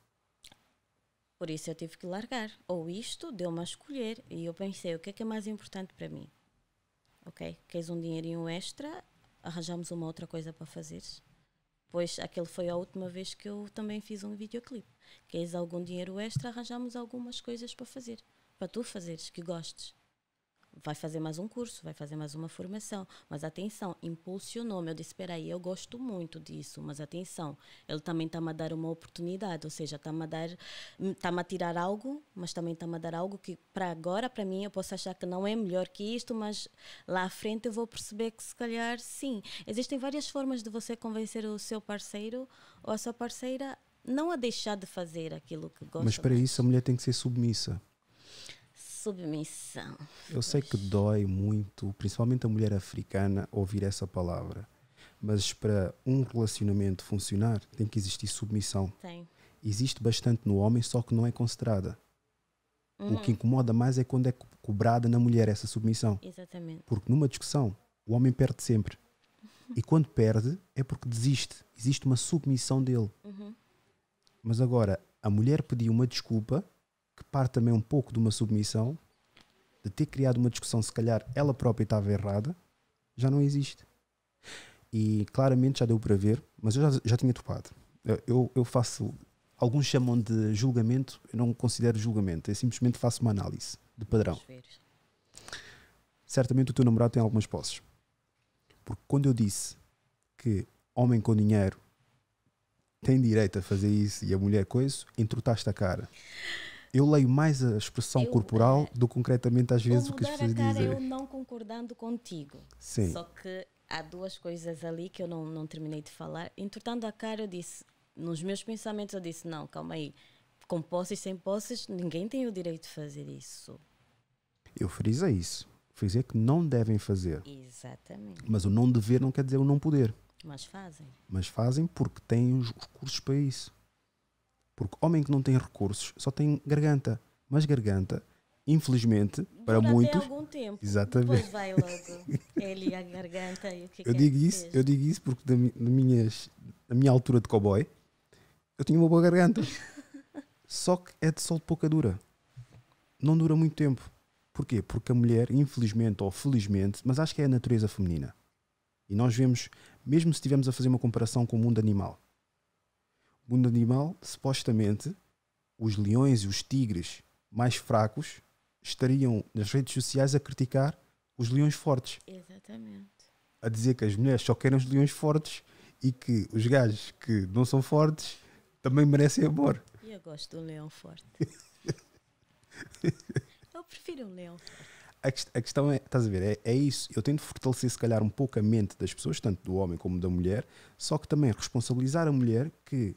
Por isso eu tive que largar. Ou isto deu-me a escolher. E eu pensei, o que é que é mais importante para mim? Ok, queres um dinheirinho extra? Arranjamos uma outra coisa para fazeres? pois aquele foi a última vez que eu também fiz um videoclipe. Queres algum dinheiro extra, arranjamos algumas coisas para fazer, para tu fazeres, que gostes vai fazer mais um curso, vai fazer mais uma formação. Mas atenção, impulsionou-me. Eu disse: espera aí, eu gosto muito disso, mas atenção, ele também está-me a dar uma oportunidade, ou seja, está-me a dar, está-me hum, a tirar algo, mas também está-me a dar algo que para agora, para mim, eu posso achar que não é melhor que isto, mas lá à frente eu vou perceber que se calhar sim. Existem várias formas de você convencer o seu parceiro ou a sua parceira não a deixar de fazer aquilo que gosta. Mas para mais. isso a mulher tem que ser submissa submissão. Eu sei que dói muito, principalmente a mulher africana, ouvir essa palavra. Mas para um relacionamento funcionar, tem que existir submissão. Tem. Existe bastante no homem, só que não é considerada. Uhum. O hum. que incomoda mais é quando é cobrada na mulher essa submissão. Exatamente. Porque numa discussão, o homem perde sempre. Uhum. E quando perde, é porque desiste. Existe uma submissão dele. Uhum. Mas agora, a mulher pediu uma desculpa que parte também um pouco de uma submissão, de ter criado uma discussão, se calhar ela própria estava errada, já não existe. E claramente já deu para ver, mas eu já, já tinha topado. Eu, eu faço, alguns chamam de julgamento, eu não considero julgamento, eu simplesmente faço uma análise de padrão. Certamente o teu namorado tem algumas posses. Porque quando eu disse que homem com dinheiro tem direito a fazer isso e a mulher com isso, entrutaste a cara. Eu leio mais a expressão eu, corporal do que concretamente às vezes o que as pessoas cara, dizem. Eu não concordando contigo. Sim. Só que há duas coisas ali que eu não, não terminei de falar. Entortando a cara, eu disse, nos meus pensamentos, eu disse: não, calma aí, com posses, sem posses, ninguém tem o direito de fazer isso. Eu frisei isso. Frisei que não devem fazer. Exatamente. Mas o não dever não quer dizer o não poder. Mas fazem. Mas fazem porque têm os recursos para isso. Porque homem que não tem recursos só tem garganta. Mas garganta, infelizmente, Dura para muitos. algum tempo. Exatamente. Depois vai logo. Ele, é a garganta e o que eu digo que isso Eu digo isso porque da, da, minhas, da minha altura de cowboy, eu tinha uma boa garganta. só que é de sol de pouca dura. Não dura muito tempo. Porquê? Porque a mulher, infelizmente ou felizmente, mas acho que é a natureza feminina. E nós vemos, mesmo se estivermos a fazer uma comparação com o mundo animal, Mundo animal, supostamente, os leões e os tigres mais fracos estariam nas redes sociais a criticar os leões fortes. Exatamente. A dizer que as mulheres só querem os leões fortes e que os gajos que não são fortes também merecem amor. Eu gosto de um leão forte. eu prefiro um leão forte. A, a questão é, estás a ver, é, é, isso. Eu tento fortalecer, se calhar, um pouco a mente das pessoas, tanto do homem como da mulher, só que também responsabilizar a mulher que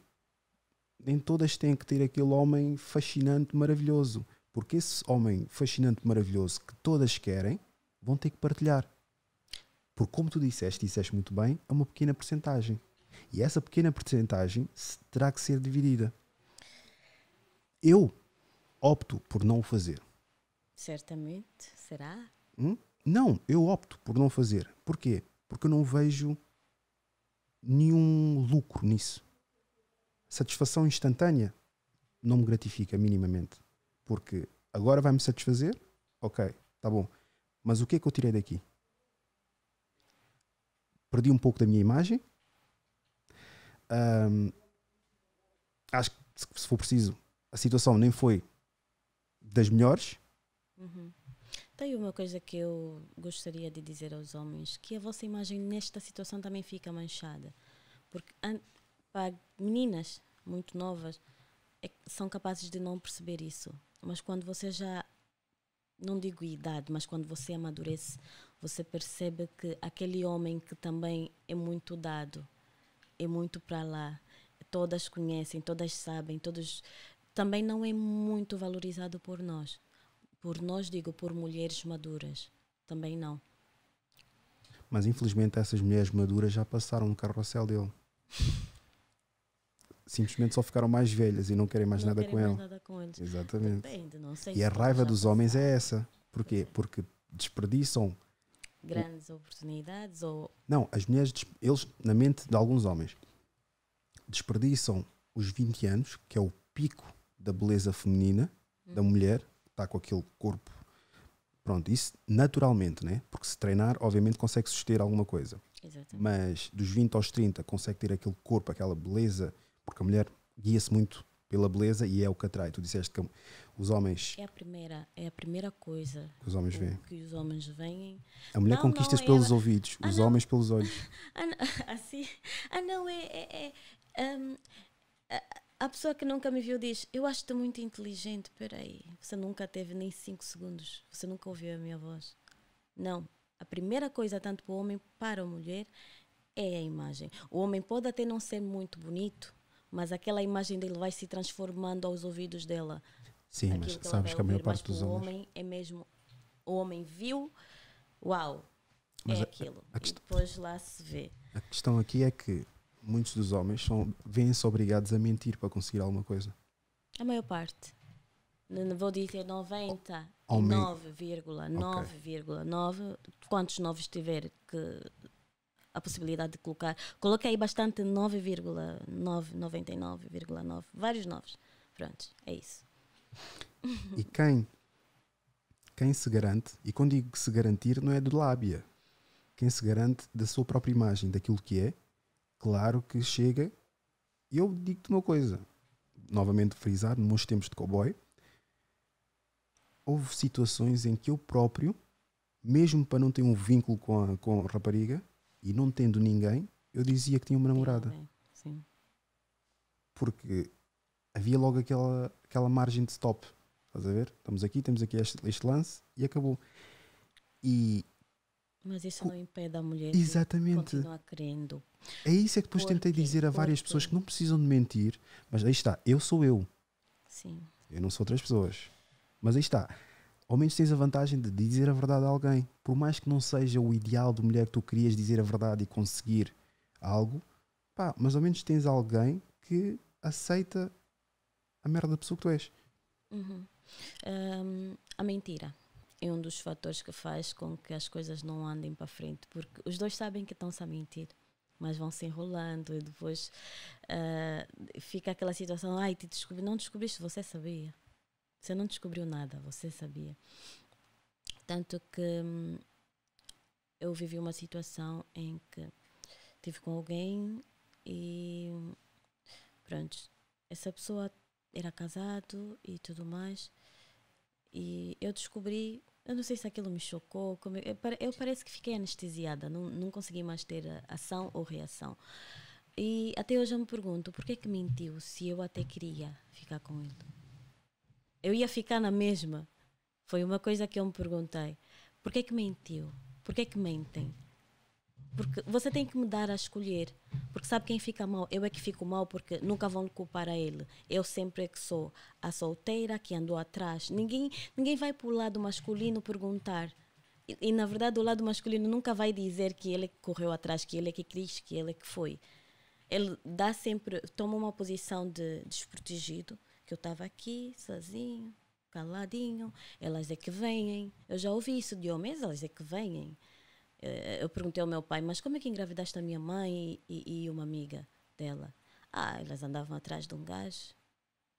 nem todas têm que ter aquele homem fascinante, maravilhoso. Porque esse homem fascinante, maravilhoso que todas querem, vão ter que partilhar. Porque, como tu disseste, disseste muito bem, é uma pequena porcentagem. E essa pequena porcentagem terá que ser dividida. Eu opto por não o fazer. Certamente. Será? Hum? Não, eu opto por não fazer. Porquê? Porque eu não vejo nenhum lucro nisso satisfação instantânea não me gratifica minimamente. Porque agora vai-me satisfazer? Ok, tá bom. Mas o que é que eu tirei daqui? Perdi um pouco da minha imagem. Um, acho que se for preciso, a situação nem foi das melhores. Uhum. Tem uma coisa que eu gostaria de dizer aos homens, que a vossa imagem nesta situação também fica manchada. Porque para meninas muito novas é, são capazes de não perceber isso. Mas quando você já, não digo idade, mas quando você amadurece, você percebe que aquele homem que também é muito dado, é muito para lá, todas conhecem, todas sabem, todos também não é muito valorizado por nós. Por nós, digo, por mulheres maduras. Também não. Mas infelizmente essas mulheres maduras já passaram no carrossel dele simplesmente só ficaram mais velhas e não querem mais, não nada, querem com mais nada, com eles. Exatamente. Depende, e a raiva dos homens é essa. Porquê? Porque desperdiçam grandes o... oportunidades ou Não, as mulheres eles na mente de alguns homens desperdiçam os 20 anos, que é o pico da beleza feminina da uhum. mulher, está com aquele corpo. Pronto, isso naturalmente, né? Porque se treinar, obviamente consegue suster alguma coisa. Exatamente. Mas dos 20 aos 30 consegue ter aquele corpo, aquela beleza porque a mulher guia-se muito pela beleza e é o que atrai. Tu disseste que os homens. É a primeira, é a primeira coisa que os homens veem. Que os homens veem. A mulher não, conquista pelos ela... ouvidos, ah, os não. homens pelos olhos. Ah, não, assim, ah, não é. é, é um, a, a pessoa que nunca me viu diz: Eu acho-te muito inteligente. Peraí, você nunca teve nem 5 segundos, você nunca ouviu a minha voz. Não. A primeira coisa, tanto para o homem para a mulher, é a imagem. O homem pode até não ser muito bonito, mas aquela imagem dele vai se transformando aos ouvidos dela. Sim, Aquilo mas que sabes que a maior parte dos homens. homem é mesmo. O homem viu, uau, mas é a, aquilo. A, a depois lá se vê. A questão aqui é que muitos dos homens são, vêm-se obrigados a mentir para conseguir alguma coisa. A maior parte. vou dizer 90, 9,9,9. Okay. 9, quantos novos tiver que a possibilidade de colocar. Coloquei aí bastante 9,9, 99,9, vários 9. Pronto, é isso. E quem, quem se garante, e quando digo se garantir, não é de lábia. Quem se garante da sua própria imagem, daquilo que é, claro que chega. E eu digo-te uma coisa, novamente frisar, nos meus tempos de cowboy, houve situações em que eu próprio, mesmo para não ter um vínculo com a, com a rapariga, e não tendo ninguém, eu dizia que tinha uma namorada. Sim, sim. Porque havia logo aquela, aquela margem de stop. Estás a ver? Estamos aqui, temos aqui este, este lance e acabou. E mas isso não impede a mulher Exatamente. de continuar querendo. É isso é que depois Porque? tentei dizer a várias Porque? pessoas que não precisam de mentir, mas aí está, eu sou eu. Sim. Eu não sou outras pessoas. Mas aí está ao menos tens a vantagem de dizer a verdade a alguém. Por mais que não seja o ideal de mulher que tu querias dizer a verdade e conseguir algo, pá, mas ao menos tens alguém que aceita a merda da pessoa que tu és. Uhum. Um, a mentira é um dos fatores que faz com que as coisas não andem para frente, porque os dois sabem que estão-se a mentir mas vão se enrolando e depois uh, fica aquela situação, ai, te descobri, não descobriste, você sabia. Você não descobriu nada, você sabia. Tanto que hum, eu vivi uma situação em que tive com alguém e hum, pronto, essa pessoa era casado e tudo mais. E eu descobri, eu não sei se aquilo me chocou, como eu, eu parece que fiquei anestesiada, não, não consegui mais ter ação ou reação. E até hoje eu me pergunto, por que é que mentiu se eu até queria ficar com ele? eu ia ficar na mesma. Foi uma coisa que eu me perguntei. Por que é que mentiu? Por que é que mentem? Porque você tem que me dar a escolher. Porque sabe quem fica mal? Eu é que fico mal porque nunca vão culpar a ele. Eu sempre é que sou a solteira que andou atrás. Ninguém, ninguém vai para o lado masculino perguntar. E, e, na verdade o lado masculino nunca vai dizer que ele é que correu atrás, que ele é que quis, que ele é que foi. Ele dá sempre, toma uma posição de desprotegido que eu estava aqui, sozinho, caladinho, elas é que vêm. Eu já ouvi isso de homens, elas é que vêm. É, eu perguntei ao meu pai, mas como é que engravidaste a minha mãe e, e uma amiga dela? Ah, elas andavam atrás de um gajo.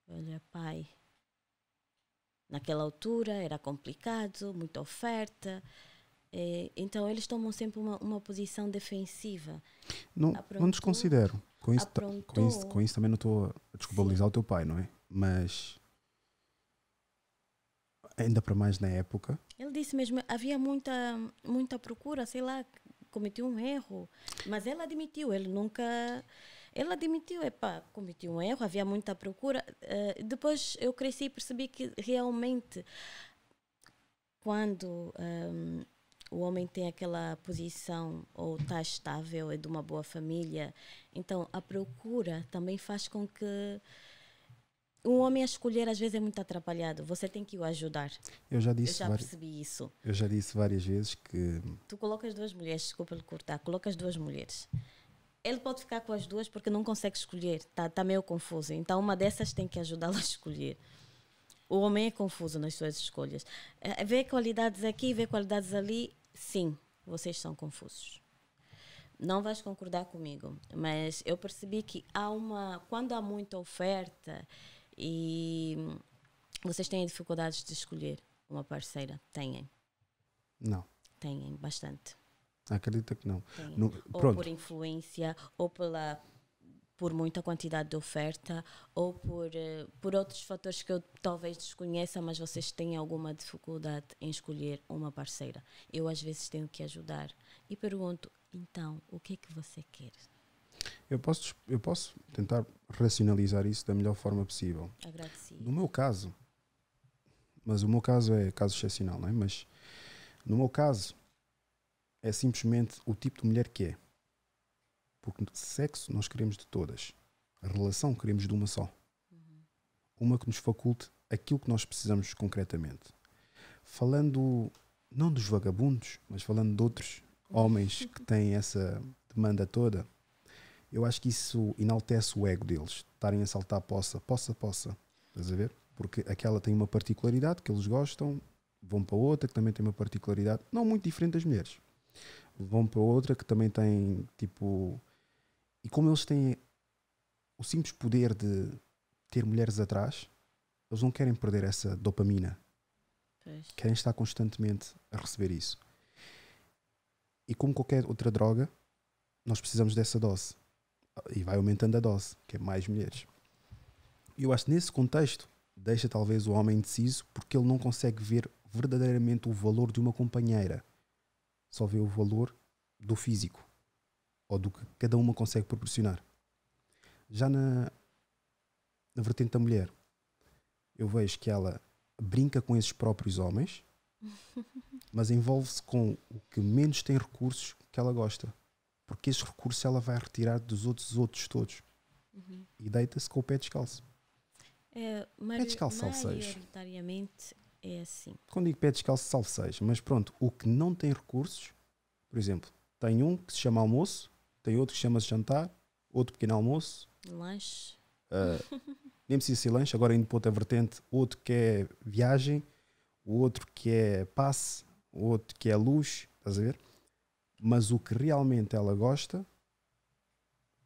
Olha, pai, naquela altura era complicado, muita oferta. É, então eles tomam sempre uma, uma posição defensiva. Não, não desconsidero. Com isso, com, isso, com isso também não estou a desculpabilizar o teu pai, não é? mas ainda para mais na época. Ele disse mesmo, havia muita, muita procura, sei lá, cometeu um erro, mas ela admitiu, ele nunca... Ela admitiu, epá, cometi um erro, havia muita procura. Uh, depois eu cresci e percebi que realmente quando um, ehm, o homem tem aquela posição ou está estável, é de uma boa família, então a procura também faz com que um homem a escolher às vezes é muito atrapalhado. Você tem que o ajudar. Eu já disse. Eu já várias, percebi isso. Eu já disse várias vezes que. Tu colocas duas mulheres, desculpa-lhe cortar, colocas duas mulheres. Ele pode ficar com as duas porque não consegue escolher, está tá meio confuso. Então uma dessas tem que ajudá-lo a escolher. O homem é confuso nas suas escolhas. É, é, vê qualidades aqui, vê qualidades ali. Sim, vocês são confusos não vais concordar comigo, mas eu percebi que há uma quando há muita oferta e vocês têm dificuldades de escolher uma parceira? Têm? Não. Têm, bastante. Acredita que não. No, ou por influência, ou pela por muita quantidade de oferta ou por, eh, por outros fatores que eu talvez desconheça, mas vocês têm alguma dificuldade em escolher uma parceira. Eu às vezes tenho que ajudar e pergunto: então, o que é que você quer? Eu posso, eu posso tentar racionalizar isso da melhor forma possível. Agradecido. No meu caso, mas o meu caso é caso excepcional, não é? Mas no meu caso, é simplesmente o tipo de mulher que é. Porque sexo nós queremos de todas, a relação queremos de uma só. Uhum. Uma que nos faculte aquilo que nós precisamos concretamente. Falando não dos vagabundos, mas falando de outros homens que têm essa demanda toda, eu acho que isso enaltece o ego deles, estarem a saltar poça, poça, poça. Estás a ver? Porque aquela tem uma particularidade que eles gostam, vão para outra que também tem uma particularidade, não muito diferente das mulheres. Vão para outra que também tem tipo. E como eles têm o simples poder de ter mulheres atrás, eles não querem perder essa dopamina. Pois. Querem estar constantemente a receber isso. E como qualquer outra droga, nós precisamos dessa dose e vai aumentando a dose, que é mais mulheres. Eu acho que nesse contexto deixa talvez o homem indeciso porque ele não consegue ver verdadeiramente o valor de uma companheira. Só vê o valor do físico ou do que cada uma consegue proporcionar. Já na, na vertente da mulher, eu vejo que ela brinca com esses próprios homens, mas envolve-se com o que menos tem recursos que ela gosta porque esse recurso ela vai retirar dos outros outros todos. Uhum. E deita-se com o pé descalço. É, mar... Pé descalço, salseis. Maioritariamente é assim. Quando digo pé descalço, salseis. Mas pronto, o que não tem recursos, por exemplo, tem um que se chama almoço, tem outro que chama-se jantar, outro pequeno almoço. Lanche. Uh, nem precisa ser lanche, agora indo para outra vertente, outro que é viagem, o outro que é passe, o outro que é luz, estás a ver? Mas o que realmente ela gosta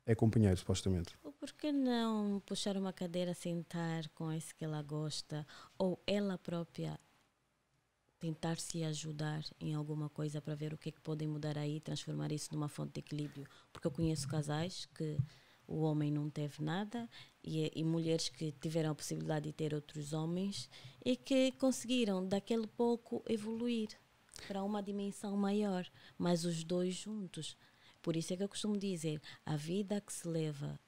é companheiro, supostamente. Por que não puxar uma cadeira, sentar com esse que ela gosta? Ou ela própria tentar se ajudar em alguma coisa para ver o que é que podem mudar aí, transformar isso numa fonte de equilíbrio. Porque eu conheço casais que o homem não teve nada e, e mulheres que tiveram a possibilidade de ter outros homens e que conseguiram, daquele pouco, evoluir para uma dimensão maior, mas os dois juntos. Por isso é que eu costumo dizer, a vida que se leva,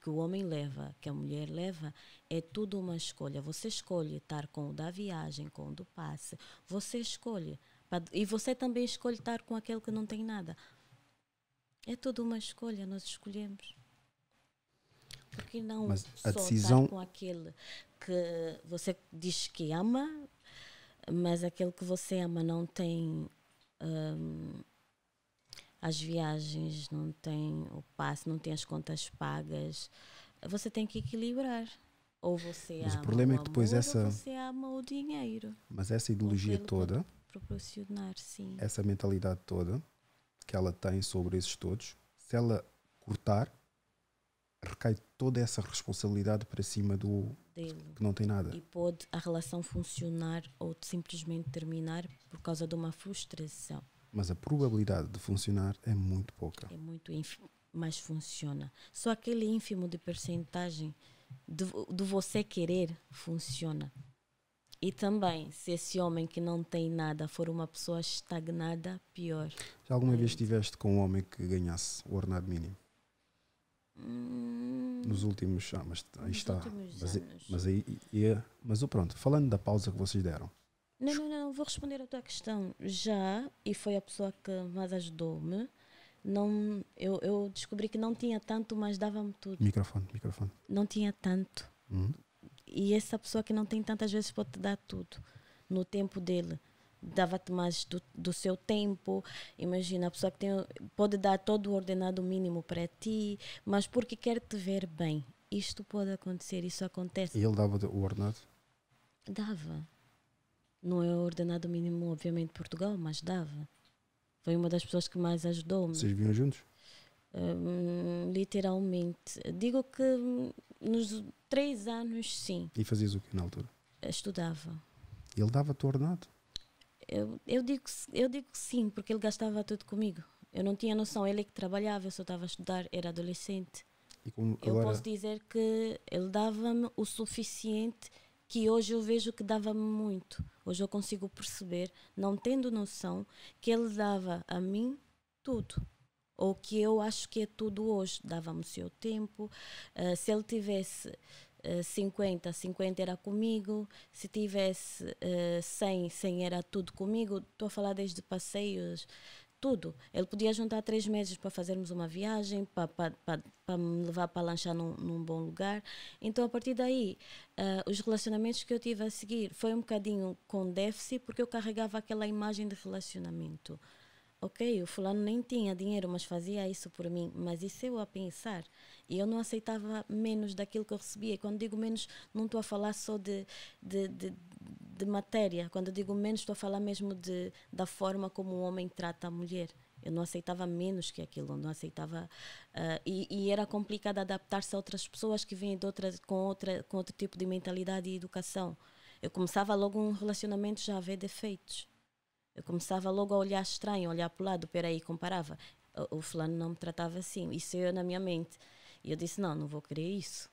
que o homem leva, que a mulher leva, é tudo uma escolha. Você escolhe estar com o da viagem, com o do passe. Você escolhe. E você também escolhe estar com aquele que não tem nada. É tudo uma escolha, nós escolhemos. Porque não Mas a decisão... com aquele que você diz que ama, mas aquele que você ama não tem um, as viagens, não tem o passe, não tem as contas pagas. Você tem que equilibrar. Ou você mas ama o problema é que depois amor, essa você ama o dinheiro. Mas essa ideologia toda, proporcionar, sim. Essa mentalidade toda que ela tem sobre esses todos, se ela cortar, recai toda essa responsabilidade para cima do Dele. que não tem nada. E pode a relação funcionar ou simplesmente terminar por causa de uma frustração. Mas a probabilidade de funcionar é muito pouca. É muito ínfimo, mas funciona. Só aquele ínfimo de percentagem do, você querer funciona. E também, se esse homem que não tem nada for uma pessoa estagnada, pior. Já alguma vez estiveste com um homem que ganhasse o ordenado mínimo? Hum. nos últimos. Ah, mas aí está. Mas, é, mas, aí. É, mas pronto, falando da pausa que vocês deram. Não, não, não, vou responder a tua questão. Já, e foi a pessoa que mais ajudou-me. Não, eu, eu descobri que não tinha tanto, mas dava-me tudo. Microfone, microfone. Não tinha tanto. Hum? E essa pessoa que não tem tantas vezes pode te dar tudo no tempo dele dava-te mais do, do, seu tempo. Imagina, a pessoa que tem, pode dar todo o ordenado mínimo para ti, mas porque quer te ver bem. Isto pode acontecer, isso acontece. E ele dava o ordenado? Dava. Não é o ordenado mínimo, obviamente, de Portugal, mas dava. Foi uma das pessoas que mais ajudou-me. Vocês vinham juntos? Um, literalmente. Digo que hum, nos três anos, sim. E fazias o que na altura? Estudava. Ele dava-te ordenado? Eu, eu, digo, eu digo sim, porque ele gastava tudo comigo. Eu não tinha noção, ele é que trabalhava, eu só estava a estudar, era adolescente. Como, eu agora... posso dizer que ele dava-me o suficiente que hoje eu vejo que dava-me muito. Hoje eu consigo perceber, não tendo noção, que ele dava a mim tudo. Ou que eu acho que é tudo hoje. Dava-me o seu tempo. Uh, se ele tivesse 50, eh, 50 era comigo, se tivesse uh, 100, 100 era tudo comigo. Estou a falar desde passeios, tudo. Ele podia juntar três meses para fazermos uma viagem, para, para, para, para me levar para lanchar num, num, bom lugar. Então, a partir daí, uh, os relacionamentos que eu tive a seguir foi um bocadinho com déficit, porque eu carregava aquela imagem de relacionamento ok, o fulano nem tinha dinheiro, mas fazia isso por mim. Mas isso eu a pensar. E eu não aceitava menos daquilo que eu recebia. E quando digo menos, não estou a falar só de, de, de, de matéria. Quando digo menos, estou a falar mesmo de, da forma como o homem trata a mulher. Eu não aceitava menos que aquilo, não aceitava. Uh, e, e, era complicado adaptar-se a outras pessoas que vêm de outras, com, outra, com outro tipo de mentalidade e educação. Eu começava logo um relacionamento já a ver defeitos. Eu começava logo a olhar estranho, olhar para o lado, peraí, comparava. O, o fulano não me tratava assim, isso eu é na minha mente. E eu disse, não, não vou querer isso.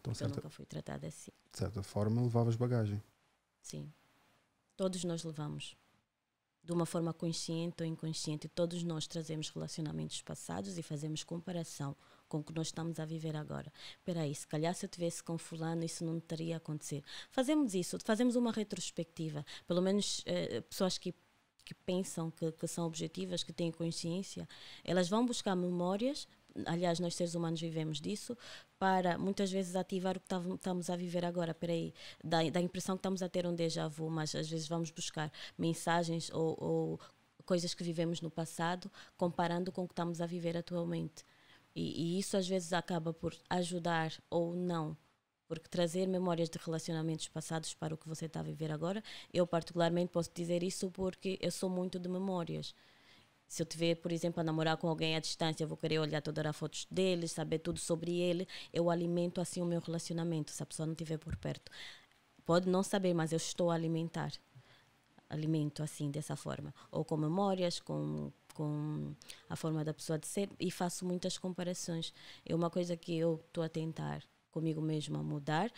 Então, certa, eu nunca fui tratada assim. De certa forma, levavas bagagem. Sim. Todos nós levamos. De uma forma consciente ou inconsciente, todos nós trazemos relacionamentos passados e fazemos comparação com o que nós estamos a viver agora. Espera aí, se calhar se eu tivesse com fulano isso não teria acontecido. Fazemos isso, fazemos uma retrospectiva, pelo menos eh, pessoas que que pensam que, que são objetivas, que têm consciência, elas vão buscar memórias aliás, nós seres humanos vivemos disso, para muitas vezes ativar o que estamos a viver agora. Peraí, dá, dá a impressão que estamos a ter um déjà vu, mas às vezes vamos buscar mensagens ou, ou coisas que vivemos no passado, comparando com o que estamos a viver atualmente. E, e, isso às vezes acaba por ajudar ou não. Porque trazer memórias de relacionamentos passados para o que você está a viver agora, eu particularmente posso dizer isso porque eu sou muito de memórias. Se eu te ver, por exemplo, a namorar com alguém à distância, eu vou querer olhar todas as fotos dele, saber tudo sobre ele. Eu alimento assim o meu relacionamento, se a pessoa não estiver por perto. Pode não saber, mas eu estou a alimentar alimento assim dessa forma ou com memórias com com a forma da pessoa de ser e faço muitas comparações. É uma coisa que eu estou a tentar comigo mesmo a mudar.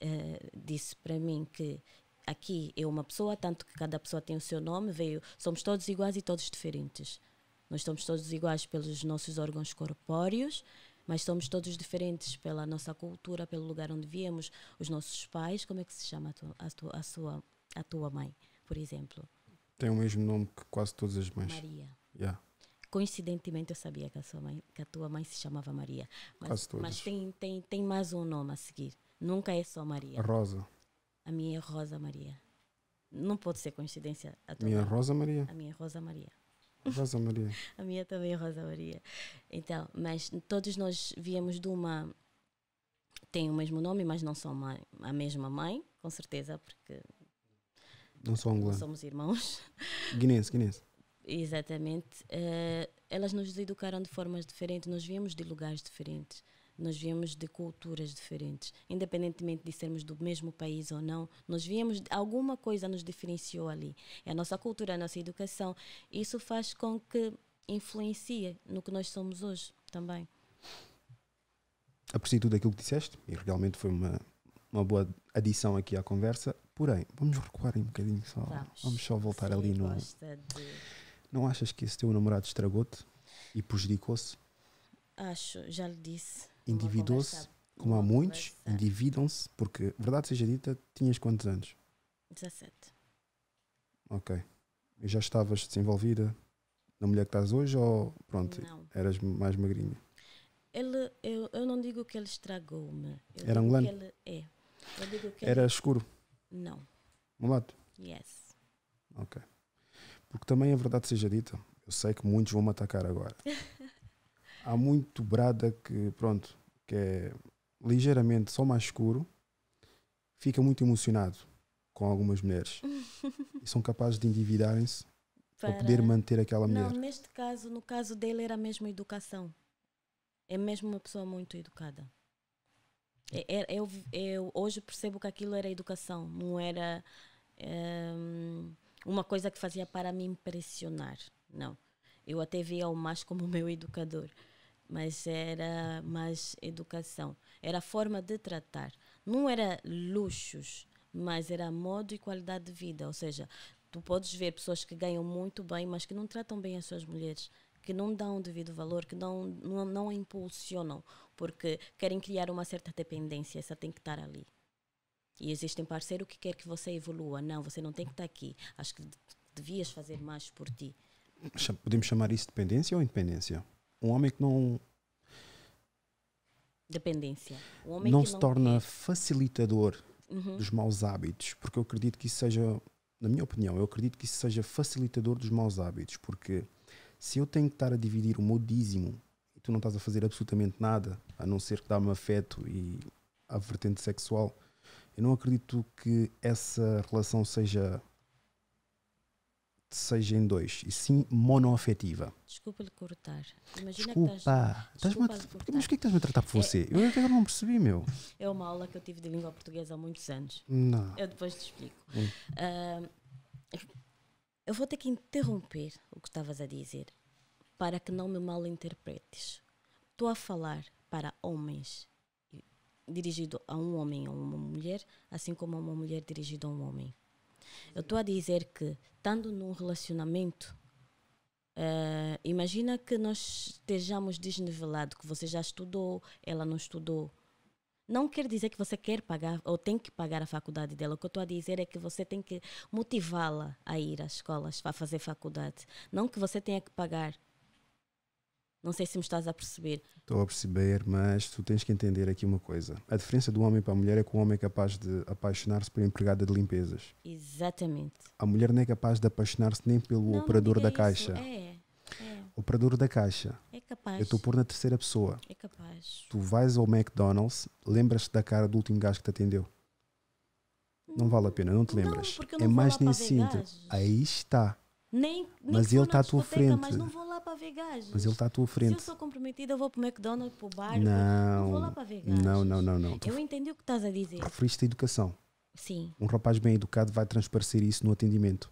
Uh, disse para mim que aqui é uma pessoa, tanto que cada pessoa tem o seu nome, veio, somos todos iguais e todos diferentes. Nós somos todos iguais pelos nossos órgãos corpóreos, mas somos todos diferentes pela nossa cultura, pelo lugar onde viemos, os nossos pais. Como é que se chama a tua, a tua, a sua, a tua mãe, por exemplo? Tem o mesmo nome que quase todas as mães. Maria. Yeah. Coincidentemente, eu sabia que a, sua mãe, que a tua mãe se chamava Maria. Mas, mas tem, tem, tem mais um nome a seguir. Nunca é só Maria. Rosa. A minha é Rosa Maria. Não pode ser coincidência. A tua minha é mãe. Rosa Maria. A minha é Rosa Maria. Rosa Maria. a minha também é Rosa Maria. Então, mas todos nós viemos de uma. Tem o mesmo nome, mas não são mãe, a mesma mãe, com certeza, porque. Não são angolano. Somos irmãos. Guinense, guinense. Exatamente. Uh, elas nos educaram de formas diferentes, nós viemos de lugares diferentes, nós viemos de culturas diferentes. Independentemente de sermos do mesmo país ou não, nós viemos, alguma coisa nos diferenciou ali. É a nossa cultura, a nossa educação. Isso faz com que influencie no que nós somos hoje também. Aprecio tudo aquilo que disseste e realmente foi uma, uma boa adição aqui à conversa. Porém, vamos recuar um bocadinho só. Vamos, vamos só voltar Sim, ali no. Gosta de não achas que esse teu namorado estragou-te e prejudicou-se? Acho, já lhe disse. Endividou-se, como há muitos, endividam-se, porque, verdade seja dita, tinhas quantos anos? 17. Ok. E já estavas desenvolvida na mulher que estás hoje ou, pronto, não. eras mais magrinha? Ele, eu, eu não digo que ele estragou-me. Era angolano? Ele é. Eu digo que Era ele... escuro? Não. Mulato? Yes. Ok. Porque também a verdade seja dita, eu sei que muitos vão me atacar agora. Há muito brada que, pronto, que é ligeiramente só mais escuro, fica muito emocionado com algumas mulheres e são capazes de endividarem-se para... para... poder manter aquela mulher. Não, neste caso, no caso dele era mesmo educação. É mesmo uma pessoa muito educada. Eu, é, é, eu, eu hoje percebo que aquilo era educação, não era. Um uma coisa que fazia para me impressionar, não. Eu até via o mais como meu educador, mas era mais educação, era forma de tratar. Não era luxos, mas era modo e qualidade de vida. Ou seja, tu podes ver pessoas que ganham muito bem, mas que não tratam bem as suas mulheres que não dão o devido valor, que não, não, não impulsionam, porque querem criar uma certa dependência, essa tem que estar ali. E existem parceiro que quer que você evolua. Não, você não tem que estar aqui. Acho que devias fazer mais por ti. Podemos chamar isso de dependência ou independência? Um homem que não. Dependência. Um homem não que se não torna quer. facilitador uhum. dos maus hábitos, porque eu acredito que isso seja, na minha opinião, eu acredito que isso seja facilitador dos maus hábitos, porque se eu tenho que estar a dividir o meu dízimo e tu não estás a fazer absolutamente nada, a não ser que dá-me afeto e a vertente sexual, eu não acredito que essa relação seja seja em dois, e sim monoafetiva. Desculpa-lhe cortar. Imagina desculpa. Que estás, desculpa a, Mas o que é que estás-me a tratar por é- você? É, eu até não percebi, meu. É uma aula que eu tive de língua portuguesa há muitos anos. Não. Eu depois te explico. Hum. Uh, eu vou ter que interromper o que estavas a dizer para que não me mal interpretes. Estou a falar para homens dirigido a um homem ou uma mulher, assim como a uma mulher dirigida a um homem. Eu estou a dizer que, estando num relacionamento, uh, imagina que nós estejamos desnivelado, que você já estudou, ela não estudou. Não quer dizer que você quer pagar ou tem que pagar a faculdade dela. O que eu estou a dizer é que você tem que motivá-la a ir às escolas, a fazer faculdade. Não que você tenha que pagar. Não sei se me estás a perceber. Estou a perceber, mas tu tens que entender aqui uma coisa. A diferença do homem para a mulher é que o homem é capaz de apaixonar-se por empregada de limpezas. Exatamente. A mulher não é capaz de apaixonar-se nem pelo não, operador não da isso. caixa. É, é. Operador da caixa. É capaz. Eu estou por na terceira pessoa. É capaz. Tu vais ao McDonald's, lembras-te da cara do último gajo que te atendeu. Não, não vale a pena, não te lembras. é mais nem sinto. Aí está. Nem, nem mas ele está à tua frente. Mas não vou lá para ver gajos. Mas ele está à tua frente. Se eu sou comprometida, eu vou para o McDonald's, para o bar. Não, não vou lá para ver gajos. Não, não, não. não. Eu entendi o que estás a dizer. Referiste à educação. Sim. Um rapaz bem educado vai transparecer isso no atendimento.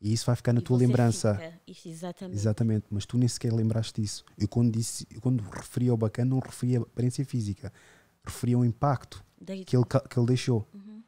E isso vai ficar na e tua lembrança. Fica, isso, exatamente. Exatamente, mas tu nem sequer lembraste disso. Eu quando, disse, quando referi ao bacana, não referi a aparência física, referi ao impacto que ele, que ele deixou. Uhum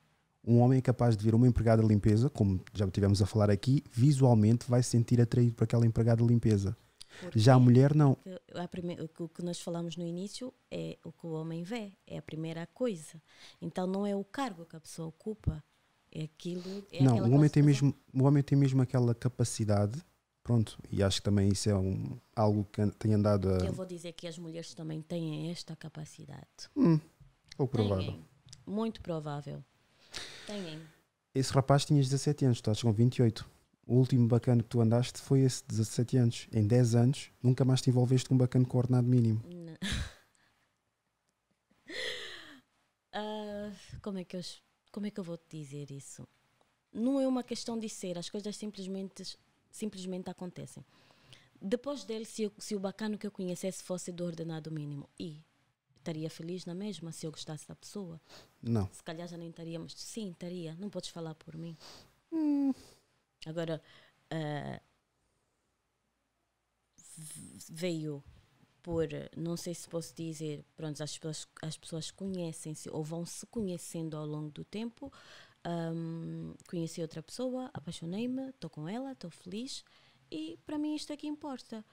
um homem é capaz de ver uma empregada de limpeza, como já tivemos a falar aqui, visualmente vai se sentir atraído por aquela empregada de limpeza. Porque já a mulher não. A primeira, o que nós falamos no início é o que o homem vê, é a primeira coisa. Então não é o cargo que a pessoa ocupa, é aquilo. É não, o homem, tem mesmo, o homem tem mesmo aquela capacidade, pronto, e acho que também isso é um, algo que tem andado a. Eu vou dizer que as mulheres também têm esta capacidade. Hum, ou provável. Muito provável. Esse rapaz tinhas 17 anos, estás com 28. O último bacana que tu andaste foi esse, 17 anos. Em 10 anos, nunca mais te envolveste com um bacana coordenado mínimo. Não. uh, como, é que eu, como é que eu vou te dizer isso? Não é uma questão de ser, as coisas simplesmente, simplesmente acontecem. Depois dele, se, eu, se o bacano que eu conhecesse fosse do ordenado mínimo, e estaria feliz na mesma se eu gostasse da pessoa? Não. Se calhar já nem estaria, mas sim, estaria. Não podes falar por mim. Hum. Agora, uh, veio por, não sei se posso dizer, pronto, as pessoas, as pessoas conhecem-se ou vão se conhecendo ao longo do tempo. Um, conheci outra pessoa, apaixonei-me, estou com ela, estou feliz e para mim isto é que importa.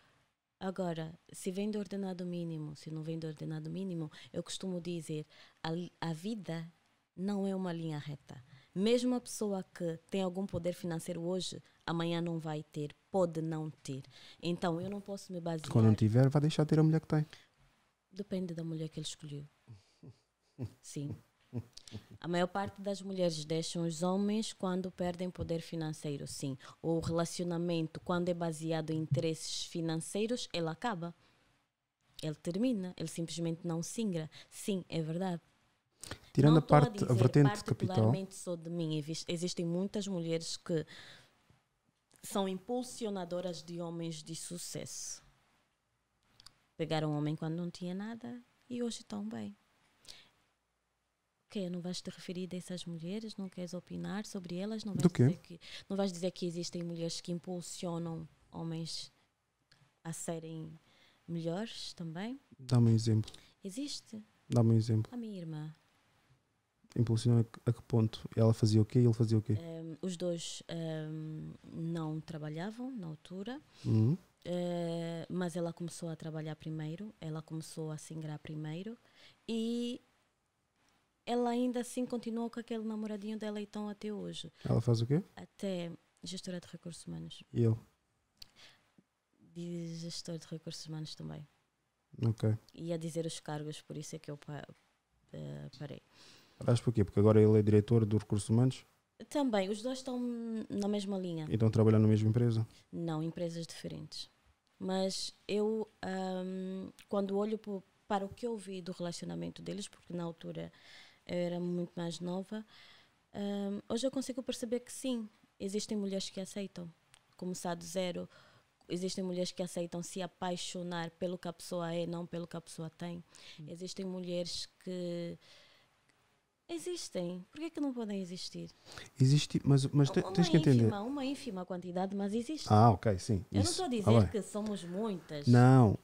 Agora, se vem do ordenado mínimo, se não vem do ordenado mínimo, eu costumo dizer, a, a vida não é uma linha reta. Mesmo a pessoa que tem algum poder financeiro hoje, amanhã não vai ter, pode não ter. Então, eu não posso me basear. Quando não tiver, vai deixar de ter a mulher que tem. Depende da mulher que ele escolheu. Sim. A maior parte das mulheres deixam os homens quando perdem poder financeiro, sim. O relacionamento, quando é baseado em interesses financeiros, ele acaba. Ele termina, ele simplesmente não singra. Sim, é verdade. Tirando não a parte, a, dizer, a vertente de capital. Particularmente só de mim, existem muitas mulheres que são impulsionadoras de homens de sucesso. Pegaram um homem quando não tinha nada e hoje estão bem que não vais te referir a essas mulheres, não queres opinar sobre elas, não vais Do quê? dizer que não vais dizer que existem mulheres que impulsionam homens a serem melhores também? Dá-me um exemplo. Existe? Dá-me um exemplo. A minha irmã. Impulsionou a que ponto? Ela fazia o quê e ele fazia o quê? Um, os dois um, não trabalhavam na altura. Uhum. Uh, mas ela começou a trabalhar primeiro, ela começou a se ingrar primeiro e ela ainda assim continuou com aquele namoradinho dela e até hoje. Ela faz o quê? Até gestora de recursos humanos. E ele? De gestor de recursos humanos também. Ok. e a dizer os cargos, por isso é que eu pa uh, parei. acho por quê? Porque agora ele é diretor dos recursos humanos? Também, os dois estão na mesma linha. E estão trabalhando na mesma empresa? Não, empresas diferentes. Mas eu, um, quando olho para o que eu vi do relacionamento deles, porque na altura eu era muito mais nova. Um, hoje eu consigo perceber que sim, existem mulheres que aceitam começar do zero. Existem mulheres que aceitam se apaixonar pelo que a pessoa é, não pelo que a pessoa tem. Hum. Existem mulheres que Existem. Por que, é que não podem existir? Existe, mas, mas te, tens que entender. uma ínfima quantidade, mas existe. Ah, ok, sim. Eu isso. não estou a ah, dizer ah, que somos muitas. Não,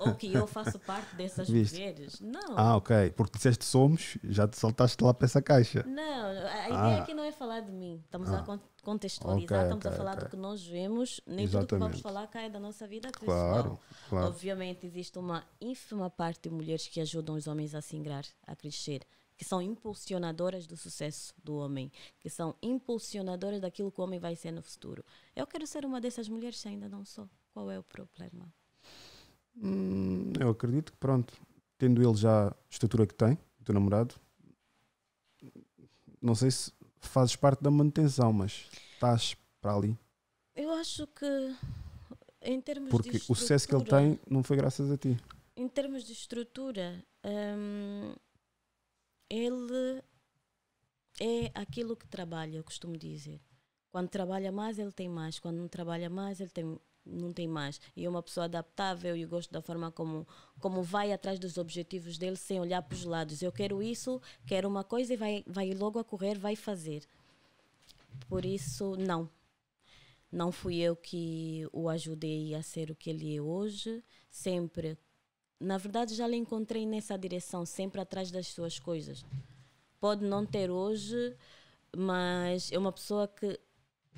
ou que eu faço parte dessas Viste? mulheres. Não. Ah, ok. Porque disseste somos, já te saltaste lá para essa caixa. Não, a ah. ideia aqui é não é falar de mim. Estamos ah. a contextualizar, okay, estamos okay, a falar okay. do que nós vemos. Nem Exatamente. tudo que vamos falar cai da nossa vida pessoal. Claro, claro. Obviamente existe uma ínfima parte de mulheres que ajudam os homens a se ingrar, a crescer que são impulsionadoras do sucesso do homem, que são impulsionadoras daquilo que o homem vai ser no futuro. Eu quero ser uma dessas mulheres se ainda não sou. Qual é o problema? Hum, eu acredito que, pronto, tendo ele já a estrutura que tem, o teu namorado, não sei se fazes parte da manutenção, mas estás para ali. Eu acho que, em termos Porque de. Porque o sucesso que ele tem não foi graças a ti. Em termos de estrutura, hum, ele é aquilo que trabalha, eu costumo dizer. Quando trabalha mais, ele tem mais. Quando não trabalha mais, ele tem não tem mais. E é uma pessoa adaptável e gosto da forma como, como vai atrás dos objetivos dele sem olhar para os lados. Eu quero isso, quero uma coisa e vai, vai logo a correr, vai fazer. Por isso, não. Não fui eu que o ajudei a ser o que ele é hoje. Sempre. Na verdade, já lhe encontrei nessa direção, sempre atrás das suas coisas. Pode não ter hoje, mas é uma pessoa que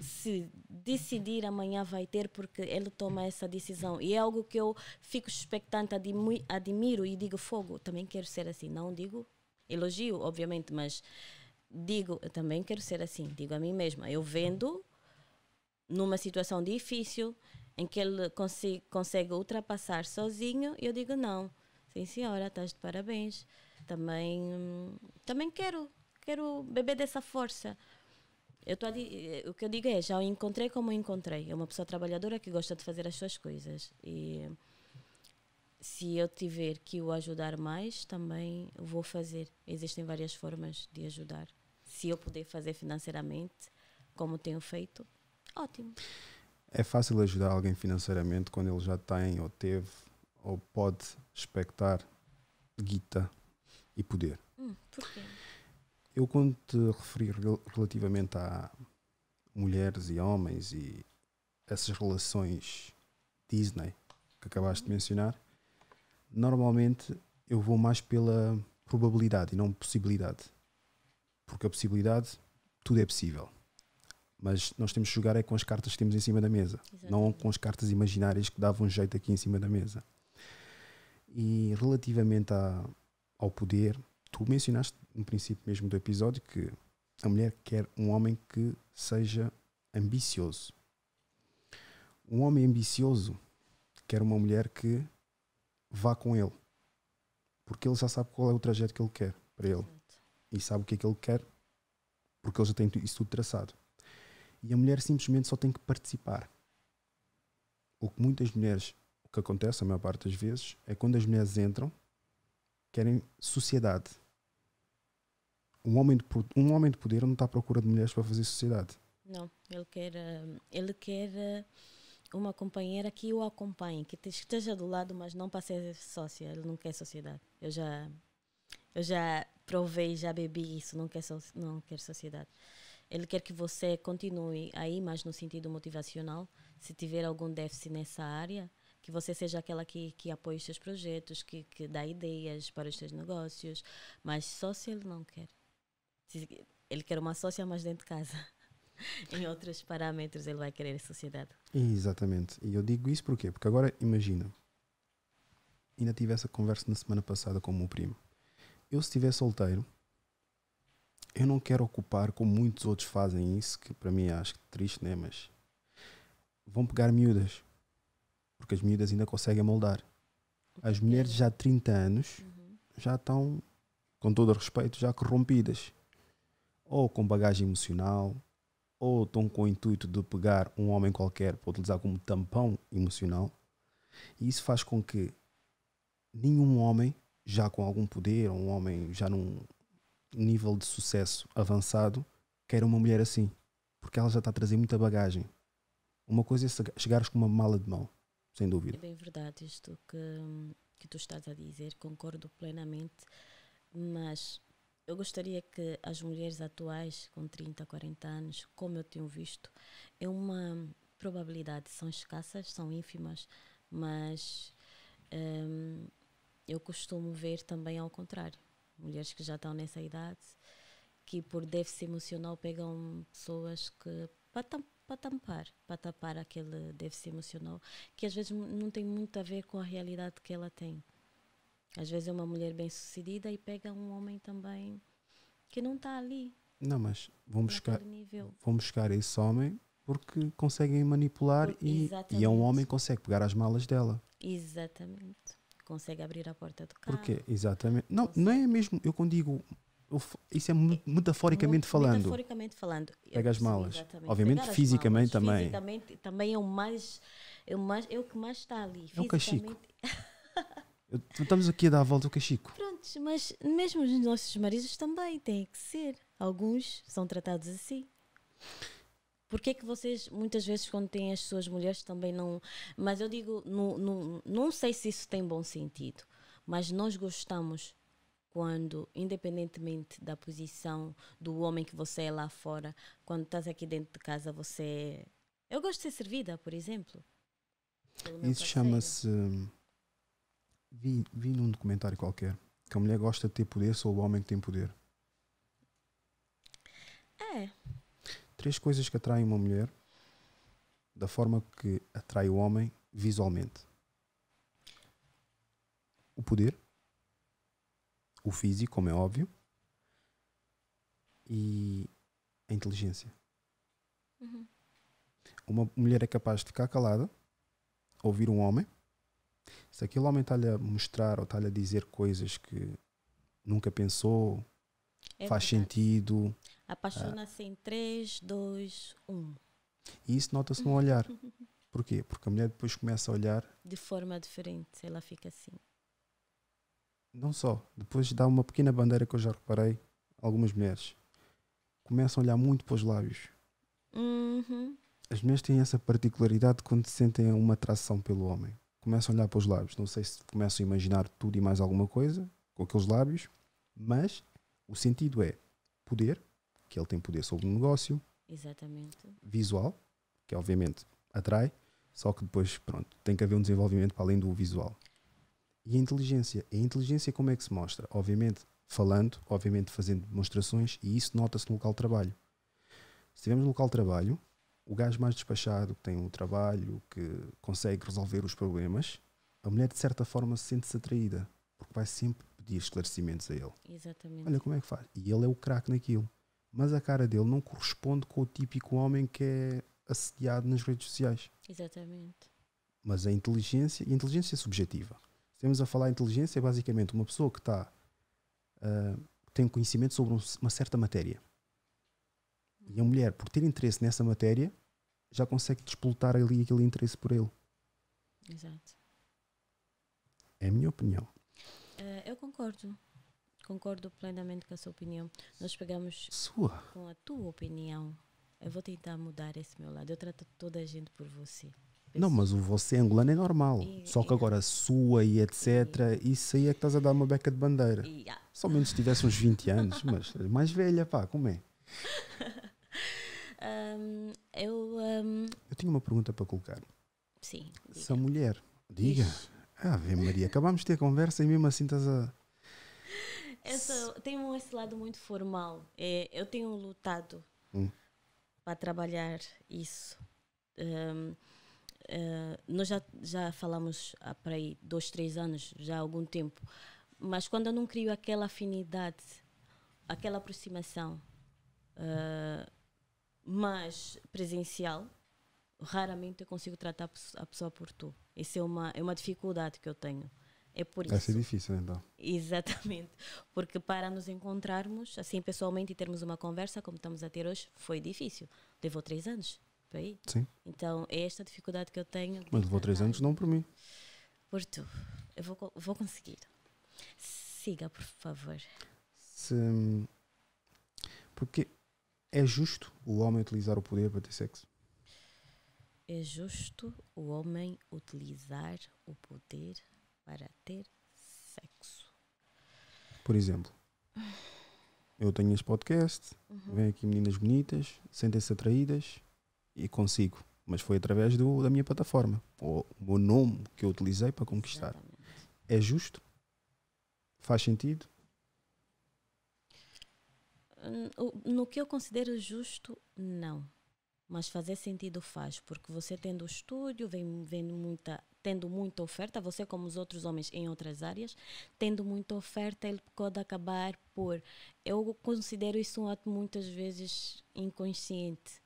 se decidir amanhã vai ter, porque ele toma essa decisão. E é algo que eu fico expectante, admi admiro e digo fogo. Também quero ser assim. Não digo elogio, obviamente, mas digo, eu também quero ser assim. Digo a mim mesma. Eu vendo numa situação difícil em que ele consegue ultrapassar sozinho, eu digo não. Sim, senhora, estás de parabéns. Também, hum, também quero, quero beber dessa força eu tô ali, eh, o que eu digo é, já o encontrei como o encontrei. É uma pessoa trabalhadora que gosta de fazer as suas coisas. E se eu tiver que o ajudar mais, também vou fazer. Existem várias formas de ajudar. Se eu puder fazer financeiramente, como tenho feito, ótimo. É fácil ajudar alguém financeiramente quando ele já tem ou teve ou pode expectar guita e poder. Hum, por quê? Eu, quando te referi relativamente a mulheres e homens e essas relações Disney que acabaste de mencionar, normalmente eu vou mais pela probabilidade e não possibilidade. Porque a possibilidade, tudo é possível. Mas nós temos que jogar é com as cartas que temos em cima da mesa, Exatamente. não com as cartas imaginárias que davam jeito aqui em cima da mesa. E relativamente a, ao poder, tu mencionaste no princípio mesmo do episódio, que a mulher quer um homem que seja ambicioso. Um homem ambicioso quer uma mulher que vá com ele. Porque ele já sabe qual é o trajeto que ele quer para ele. E sabe o que é que ele quer, porque ele já tem isso tudo traçado. E a mulher simplesmente só tem que participar. O que muitas mulheres, o que acontece a maior parte das vezes, é quando as mulheres entram, querem sociedade, um homem de, um homem de poder não está à procura de mulheres para fazer sociedade. Não, ele quer, eh, ele quer eh, uma companheira que o acompanhe, que esteja do lado, mas não para ser sócia. Ele não quer sociedade. Eu já, eu já provei, já bebi isso. Não quer, não quer sociedade. Ele quer que você continue aí, mas no sentido motivacional. Se tiver algum déficit nessa área, que você seja aquela que, que apoie os seus projetos, que, que dá ideias para os seus negócios. Mas sócia ele não quer. Ele quer uma sócia, mas dentro de casa. em outros parâmetros, ele vai querer a sociedade. Exatamente. E eu digo isso porque Porque agora, imagina, ainda tive essa conversa na semana passada com o meu primo. Eu, se estiver solteiro, eu não quero ocupar, como muitos outros fazem isso, que para mim é, acho triste, né? Mas vão pegar miúdas. Porque as miúdas ainda conseguem moldar. As mulheres já de 30 anos uhum. já estão, com todo respeito, já corrompidas ou com bagagem emocional, ou estão com o intuito de pegar um homem qualquer para utilizar como tampão emocional. E isso faz com que nenhum homem, já com algum poder, um homem já num nível de sucesso avançado, queira uma mulher assim. Porque ela já está a trazer muita bagagem. Uma coisa é chegares com uma mala de mão, sem dúvida. É bem verdade isto que, que tu estás a dizer, concordo plenamente, mas eu gostaria que as mulheres atuais, com 30, 40 anos, como eu tenho visto, é uma probabilidade, são escassas, são ínfimas, mas um, eu costumo ver também ao contrário. Mulheres que já estão nessa idade, que por déficit emocional pegam pessoas que para para tampar, para tapar aquele déficit emocional, que às vezes não tem muito a ver com a realidade que ela tem. Às vezes é uma mulher bem-sucedida e pega um homem também que não está ali. Não, mas vão buscar, buscar esse homem porque conseguem manipular Por, e, e é um homem que consegue pegar as malas dela. Exatamente. Consegue abrir a porta do carro. Porque, exatamente. Não, não é mesmo, eu quando digo, eu, isso é, é metaforicamente falando. Metaforicamente falando. Pega as malas. Exatamente. Obviamente, fisicamente malas, também. Fisicamente também é o mais, é o mais, é o que mais está ali. É o cachico. estamos aqui a dar a volta ao cachico. Prontos, mas mesmo os nossos maridos também têm que ser. Alguns são tratados assim. Porquê é que vocês, muitas vezes, quando têm as suas mulheres, também não. Mas eu digo, não, não, não sei se isso tem bom sentido, mas nós gostamos quando, independentemente da posição do homem que você é lá fora, quando estás aqui dentro de casa, você. É- eu gosto de ser servida, por exemplo. Isso chama-se hum, Vi, vi num documentário qualquer que a mulher gosta de ter poder só o homem que tem poder. É. Três coisas que atraem uma mulher da forma que atrai o homem visualmente: o poder, o físico, como é óbvio, e a inteligência. Uhum. Uma mulher é capaz de ficar calada, ouvir um homem se aquele homem está-lhe a mostrar ou está-lhe a dizer coisas que nunca pensou, é faz verdade. sentido. Apaixona-se ah. em 3, 2, 1. E isso nota-se no olhar. Porquê? Porque a mulher depois começa a olhar. De forma diferente, ela fica assim. Não só. Depois dá uma pequena bandeira que eu já reparei. Algumas mulheres começam a olhar muito para os lábios. Uhum. As mulheres têm essa particularidade quando sentem uma atração pelo homem começo a olhar para os lábios. Não sei se começo a imaginar tudo e mais alguma coisa com aqueles lábios, mas o sentido é poder, que ele tem poder sobre o negócio. Exatamente. Visual, que obviamente atrai, só que depois, pronto, tem que haver um desenvolvimento para além do visual. E a inteligência? A inteligência como é que se mostra? Obviamente falando, obviamente fazendo demonstrações e isso nota-se no local de trabalho. Se estivermos no local de trabalho, o gajo mais despachado, que tem um trabalho, que consegue resolver os problemas, a mulher de certa forma sente-se atraída, porque vai sempre pedir esclarecimentos a ele. Exatamente. Olha como é que faz. E ele é o craque naquilo. Mas a cara dele não corresponde com o típico homem que é assediado nas redes sociais. Exatamente. Mas a inteligência, e a inteligência é subjetiva. Estamos a falar de inteligência, é basicamente uma pessoa que está. Uh, ah, tem conhecimento sobre uma certa matéria. E a mulher, por ter interesse nessa matéria, já consegue despoletar ali aquele interesse por ele. Exato. É a minha opinião. Uh, eu concordo. Concordo plenamente com a sua opinião. Nós pegamos sua. com a tua opinião. Eu vou tentar mudar esse meu lado. Eu trato toda a gente por você. Não, mas o você angolano é normal. E, Só que agora sua e etc. E, isso aí é que estás a dar uma beca de bandeira. E, yeah. se tivesse uns 20 anos, mas mais velha, pá, como é? Um, eu, um... eu tenho uma pergunta para colocar. Sim. Diga. Sou mulher. Diga. Ixi. Ave Maria, acabámos de ter conversa e mesmo assim estás a. Eu sou, tenho esse lado muito formal. É, eu tenho lutado hum. para trabalhar isso. Um, Uh, eh, nós já, já falamos há para aí dois, três anos, já há algum tempo, mas quando eu não crio aquela afinidade, aquela aproximação, uh, mas presencial, raramente eu consigo tratar a pessoa por tu. Isso é uma, é uma dificuldade que eu tenho. É por isso. Vai ser difícil, então. Exatamente. Porque para nos encontrarmos, assim, pessoalmente, e termos uma conversa como estamos a ter hoje, foi difícil. Levou três anos para ir Sim. Então, é esta dificuldade que eu tenho. Mas levou três anos não por mim. Por tu. Eu vou, vou conseguir. Siga, por favor. Se, porque é justo o homem utilizar o poder para ter sexo? É justo o homem utilizar o poder para ter sexo. Por exemplo, eu tenho este podcast, uhum. aqui meninas bonitas, sentem-se atraídas e consigo. Mas foi através do, da minha plataforma, ou o meu nome que eu utilizei para conquistar. Exatamente. É justo? Faz sentido? No que eu considero justo, não. Mas fazer sentido faz, porque você tendo o estúdio, vem, vem muita, tendo muita oferta, você como os outros homens em outras áreas, tendo muita oferta, ele pode acabar por. Eu considero isso um ato muitas vezes inconsciente.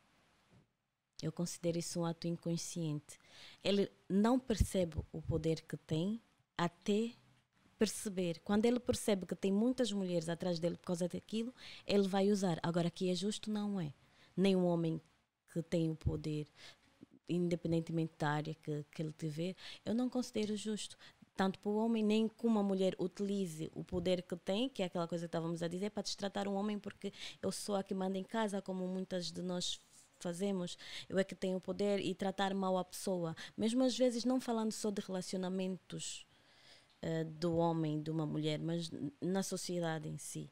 Eu considero isso um ato inconsciente. Ele não percebe o poder que tem até perceber. Quando ele percebe que tem muitas mulheres atrás dele por causa daquilo, ele vai usar. Agora, que é justo, não é. Nem um homem que tem o poder, independentemente da área que, que ele tiver, eu não considero justo. Tanto para o homem, nem que uma mulher utilize o poder que tem, que é aquela coisa que estávamos a dizer, para destratar um homem, porque eu sou a que manda em casa, como muitas de nós fazemos, eu é que tenho o poder e tratar mal a pessoa. Mesmo às vezes, não falando só de relacionamentos eh, do homem, de uma mulher, mas na sociedade em si.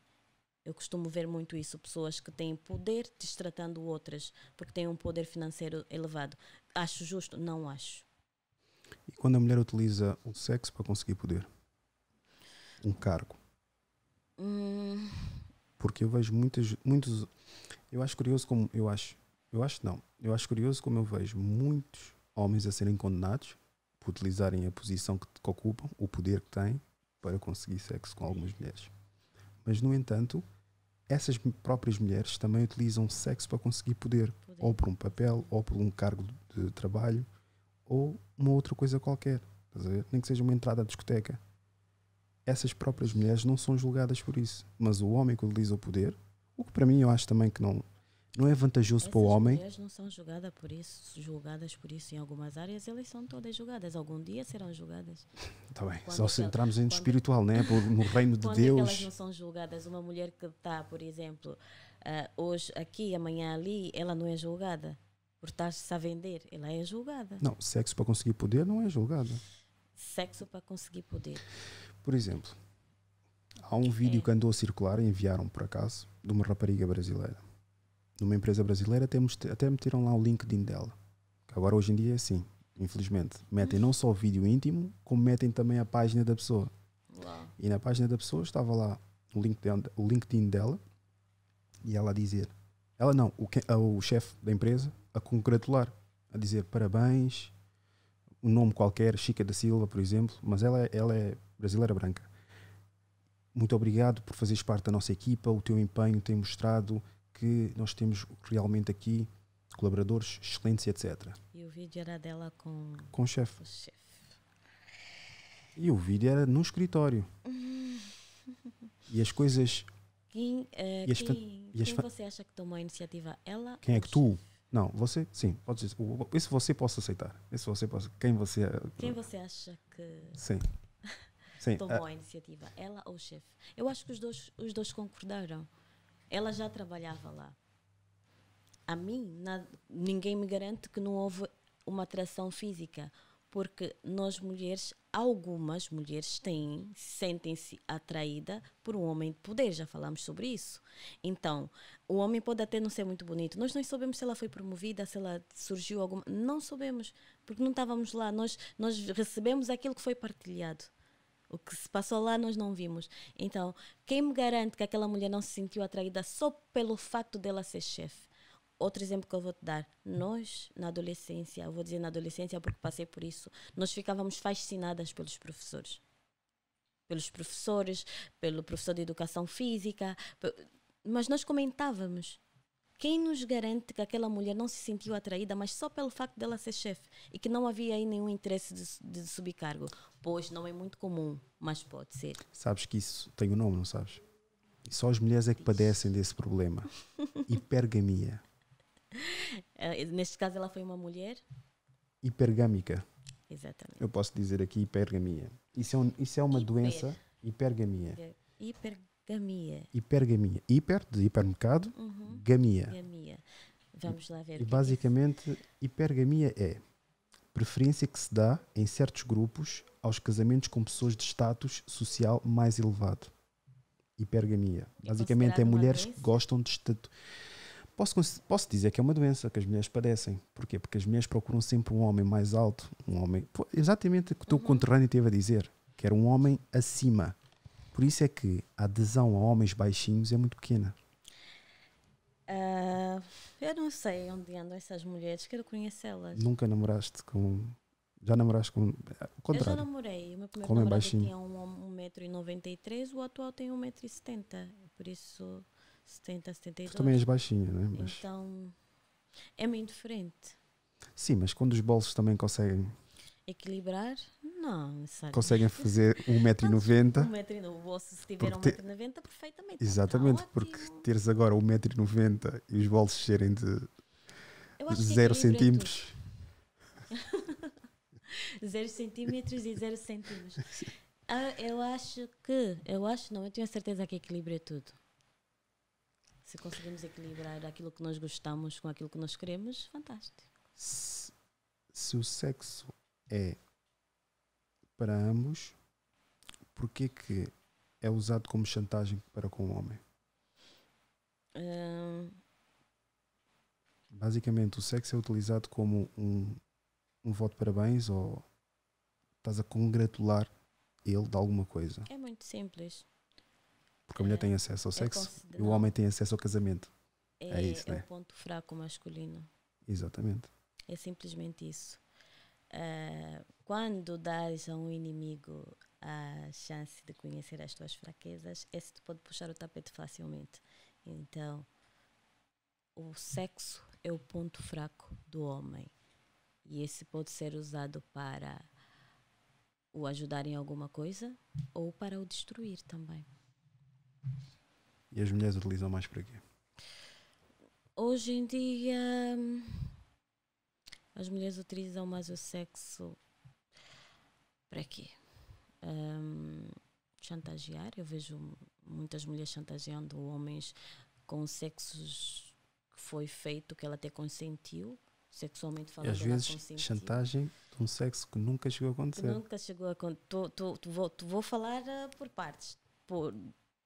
Eu costumo ver muito isso, pessoas que têm poder destratando outras, porque têm um poder financeiro elevado. Acho justo? Não acho. E quando a mulher utiliza o sexo para conseguir poder? Um cargo? Hum. Porque eu vejo muitas, muitos. Eu acho curioso como. Eu acho. Eu acho não. Eu acho curioso como eu vejo muitos homens a serem condenados utilizarem a posição que, que ocupam, o poder que têm, para conseguir sexo com algumas mulheres. Mas, no entanto, essas próprias mulheres também utilizam sexo para conseguir poder, poder. ou por um papel, ou por um cargo de trabalho, ou uma outra coisa qualquer. Nem que seja uma entrada à discoteca. Essas próprias mulheres não são julgadas por isso. Mas o homem que utiliza o poder, o que para mim eu acho também que não, não é vantajoso Essas para o homem? As mulheres não são julgadas por isso, julgadas por isso em algumas áreas, elas são todas julgadas. Algum dia serão julgadas. Está bem, quando só se entrarmos em espiritual, né? no reino de é Deus. Elas não são julgadas. Uma mulher que está, por exemplo, uh, hoje aqui, amanhã ali, ela não é julgada. Por estar-se a vender, ela é julgada. Não, sexo para conseguir poder não é julgada. Sexo para conseguir poder. Por exemplo, há um é. vídeo que andou a circular, enviaram por acaso, de uma rapariga brasileira numa empresa brasileira, até, até meteram lá o LinkedIn dela. Agora, hoje em dia, é assim, infelizmente. Metem não só o vídeo íntimo, como metem também a página da pessoa. Uau. E na página da pessoa estava lá o LinkedIn, o LinkedIn dela e ela a dizer, ela não, o, o chefe da empresa a congratular, a dizer parabéns, um nome qualquer, Chica da Silva, por exemplo, mas ela, é, ela é brasileira branca. Muito obrigado por fazeres parte da nossa equipa, o teu empenho tem mostrado que nós temos realmente aqui colaboradores excelentes, etc. E o vídeo era dela com, com o chefe. Chef. E o vídeo era no escritório. e as coisas. Quem, uh, e as quem, e quem você acha que tomou a iniciativa? Ela? Quem é que tu? Não, você, sim, pode dizer. Esse você posso aceitar. Esse você posso. Quem você. Quem você acha que. Sim. sim. tomou ah. a iniciativa? Ela ou o chefe? Eu acho que os dois, os dois concordaram. Ela já trabalhava lá. A mim, ninguém me garante que não houve uma atração física, porque nós mulheres, algumas mulheres têm, sentem-se atraída por um homem de poder, já falamos sobre isso. Então, o homem pode até não ser muito bonito, nós não sabemos se ela foi promovida, se ela surgiu alguma, não sabemos, porque não estávamos lá, nós nós recebemos aquilo que foi partilhado. O que se passou lá nós não vimos. Então, quem me garante que aquela mulher não se sentiu atraída só pelo facto dela ser chefe? Outro exemplo que eu vou te dar. Nós, na adolescência, vou dizer na adolescência porque passei por isso, nós ficávamos fascinadas pelos professores. Pelos professores, pelo professor de educação física, mas nós comentávamos quem nos garante que aquela mulher não se sentiu atraída, mas só pelo facto dela ser chefe e que não havia aí nenhum interesse de, de subcargo? Pois não é muito comum, mas pode ser. Sabes que isso tem o um nome, não sabes? Só as mulheres é que padecem desse problema. Hipergamia. Eh, neste caso, ela foi uma mulher? Hipergâmica. Exatamente. Eu posso dizer aqui hipergamia. Isso é, um, isso é uma Hiper. doença. Hipergamia. Hipergamia. Gamia. Hipergamia. Hiper, de hipermercado. Uhum. Gamia. Gamia. Vamos lá ver. É e basicamente, hipergamia é preferência que se dá em certos grupos aos casamentos com pessoas de status social mais elevado. Hipergamia. É basicamente, é mulheres que gostam de status. Posso, posso dizer que é uma doença que as mulheres padecem. Porquê? Porque as mulheres procuram sempre um homem mais alto, um homem. Exatamente o que o teu uhum. conterrâneo teve a dizer, que era um homem acima por isso é que a adesão a homens baixinhos é muito pequena. Uh, eu não sei onde andam essas mulheres, quero conhecê-las. Nunca namoraste com. Já namoraste com. contrário. Eu já namorei. O meu primeiro Como namorado tinha 1,93m, um, um o atual tem 1,70m. Por isso, 70, 72. Tu também és baixinha, né? Mas... Então, é meio diferente. Sim, mas quando os bolsos também conseguem Equilibrar? Não. Sabe? Conseguem fazer 1,90m. 1,90m. O osso, se tiver 1,90m, perfeitamente. Então Exatamente, tá porque teres agora 1,90m e os bolsos serem de 0 é centímetros. 0 centímetros e 0 centímetros. Ah, eu acho que, eu acho não, eu tenho a certeza que equilíbrio é tudo. Se conseguimos equilibrar aquilo que nós gostamos com aquilo que nós queremos, fantástico. Se, se o sexo é para ambos, porque que é usado como chantagem para com o homem? Um... Basicamente, o sexo é utilizado como um, um voto de parabéns ou estás a congratular ele de alguma coisa. É muito simples. Porque a mulher é, tem acesso ao é sexo é e o homem tem acesso ao casamento. É, é isso, é né? o ponto fraco masculino. Exatamente. É simplesmente isso. Ah, quando dás a um inimigo a chance de conhecer as tuas fraquezas, esse te pode puxar o tapete facilmente. Então, o sexo é o ponto fraco do homem. E esse pode ser usado para o ajudar em alguma coisa ou para o destruir também. E as mulheres utilizam mais para quê? Hoje em dia hum, as mulheres utilizam mais o sexo para quê? Um, chantagear. Eu vejo muitas mulheres chantageando homens com sexos que foi feito que ela até consentiu sexualmente falando. E às vezes chantagem de um sexo que nunca chegou a acontecer. Nunca chegou a acontecer. Tu, tu, tu, vou, tu vou falar uh, por partes. Por,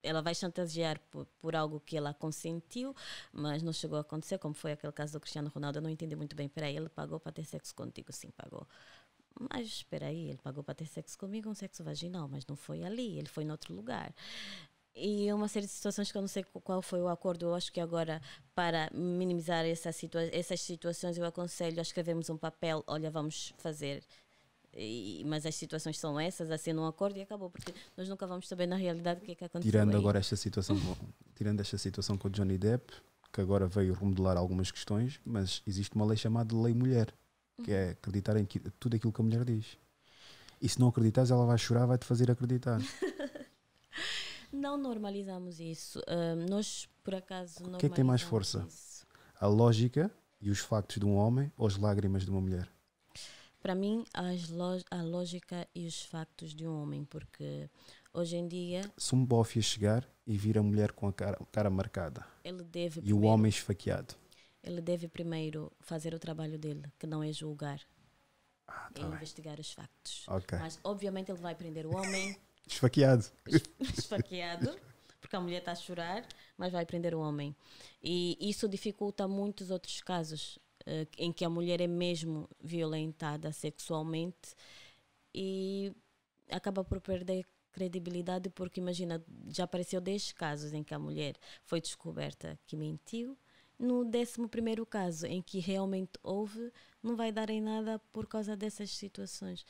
ela vai chantagear por, por, algo que ela consentiu, mas não chegou a acontecer, como foi aquele caso do Cristiano Ronaldo. Eu não entendi muito bem. Peraí, ele pagou para ter sexo contigo? Sim, pagou. Mas espera aí, ele pagou para ter sexo comigo, um sexo vaginal, mas não foi ali, ele foi em outro lugar. E uma série de situações que eu não sei qual foi o acordo, eu acho que agora, para minimizar essa situa essas situações, eu aconselho a escrevermos um papel: olha, vamos fazer e, mas as situações são essas, assinam um acordo e acabou, porque nós nunca vamos saber na realidade o que é que aconteceu. Tirando aí. agora esta situação, com, tirando esta situação com o Johnny Depp, que agora veio remodelar algumas questões, mas existe uma lei chamada Lei Mulher, que é acreditar em que, tudo aquilo que a mulher diz. E se não acreditares, ela vai chorar, vai te fazer acreditar. não normalizamos isso. Uh, nós, por acaso, O que é que tem mais força? Isso? A lógica e os factos de um homem ou as lágrimas de uma mulher? para mim, lo a lógica e os factos de um homem, porque hoje em dia. Se um bofe chegar e vir a mulher com a cara, cara marcada ele deve e primeiro, o homem esfaqueado, ele deve primeiro fazer o trabalho dele, que não é julgar. Ah, tá é investigar os factos. Okay. Mas, obviamente, ele vai prender o homem. esfaqueado. esfaqueado. porque a mulher está a chorar, mas vai prender o homem. E isso dificulta muitos outros casos uh, em que a mulher é mesmo violentada sexualmente e acaba por perder credibilidade porque imagina, já apareceu 10 casos em que a mulher foi descoberta que mentiu. No 11 caso em que realmente houve, não vai dar em nada por causa dessas situações.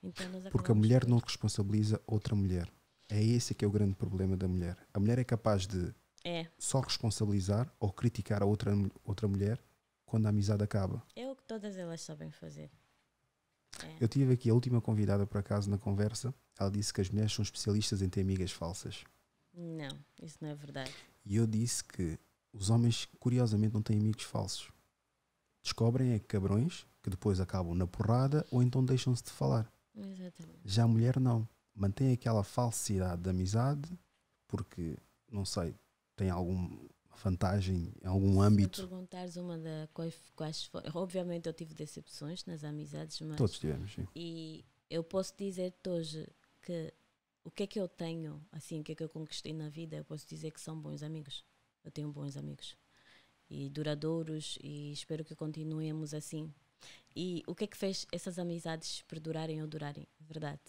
Então porque a mulher não responsabiliza outra mulher. É esse que é o grande problema da mulher. A mulher é capaz de é. só responsabilizar ou criticar a outra, outra mulher quando a amizade acaba. É o que todas elas sabem fazer. É. Eu tive aqui a última convidada, por acaso, na conversa. Ela disse que as mulheres são especialistas em ter amigas falsas. Não, isso não é verdade. E eu disse que os homens, curiosamente, não têm amigos falsos. Descobrem é cabrões que depois acabam na porrada ou então deixam-se de falar. Exatamente. Já a mulher não. Mantém aquela falsidade da amizade porque, não sei, tem algum vantagem em algum Se âmbito? Se perguntares uma da quais foram, obviamente eu tive decepções nas amizades, mas todos tivemos. Sim. E eu posso dizer-te hoje que o que é que eu tenho, assim, o que é que eu conquistei na vida, eu posso dizer que são bons amigos. Eu tenho bons amigos e duradouros e espero que continuemos assim. E o que é que fez essas amizades perdurarem ou durarem? Verdade.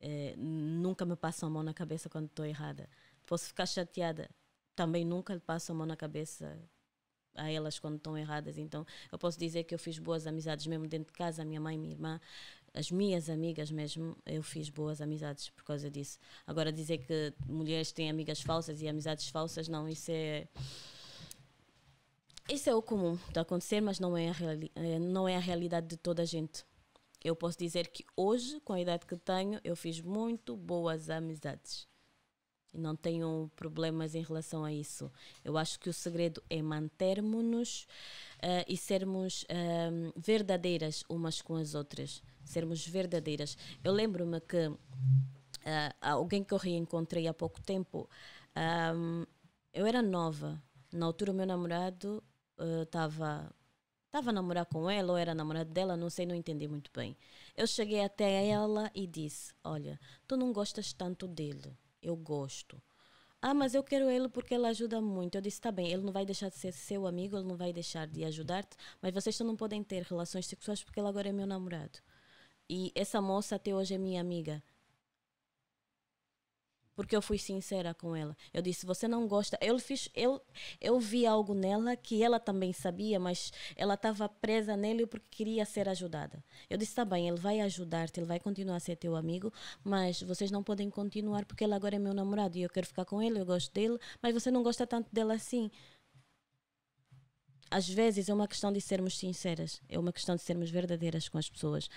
É, nunca me passam a mão na cabeça quando estou errada. Posso ficar chateada, também nunca lhe passo a mão na cabeça a elas quando estão erradas. Então, eu posso dizer que eu fiz boas amizades mesmo dentro de casa, minha mãe, minha irmã, as minhas amigas mesmo, eu fiz boas amizades por causa disso. Agora, dizer que mulheres têm amigas falsas e amizades falsas, não, isso é. Isso é o comum de acontecer, mas não é, a eh, não é a realidade de toda a gente. Eu posso dizer que hoje, com a idade que tenho, eu fiz muito boas amizades. Não tenho problemas em relação a isso. Eu acho que o segredo é mantermos-nos uh, e sermos uh, verdadeiras umas com as outras. Sermos verdadeiras. Eu lembro-me que uh, alguém que eu reencontrei há pouco tempo, um, ehm, eu era nova. Na altura, o meu namorado estava eh, estava a namorar com ela ou era namorado dela, não sei, não entendi muito bem. Eu cheguei até ela e disse: Olha, tu não gostas tanto dele eu gosto. Ah, mas eu quero ele porque ele ajuda muito. Eu disse, tá bem, ele não vai deixar de ser seu amigo, ele não vai deixar de ajudar-te, mas vocês não podem ter relações sexuais porque ele agora é meu namorado. E essa moça até hoje é minha amiga porque eu fui sincera com ela. Eu disse: "Você não gosta". Eu fiz eu eu vi algo nela que ela também sabia, mas ela estava presa nele porque queria ser ajudada. Eu disse: "Tá bem, ele vai ajudar-te, ele vai continuar a ser teu amigo, mas vocês não podem continuar porque ele agora é meu namorado e eu quero ficar com ele, eu gosto dele, mas você não gosta tanto dela assim" às vezes é uma questão de sermos sinceras, é uma questão de sermos verdadeiras com as pessoas.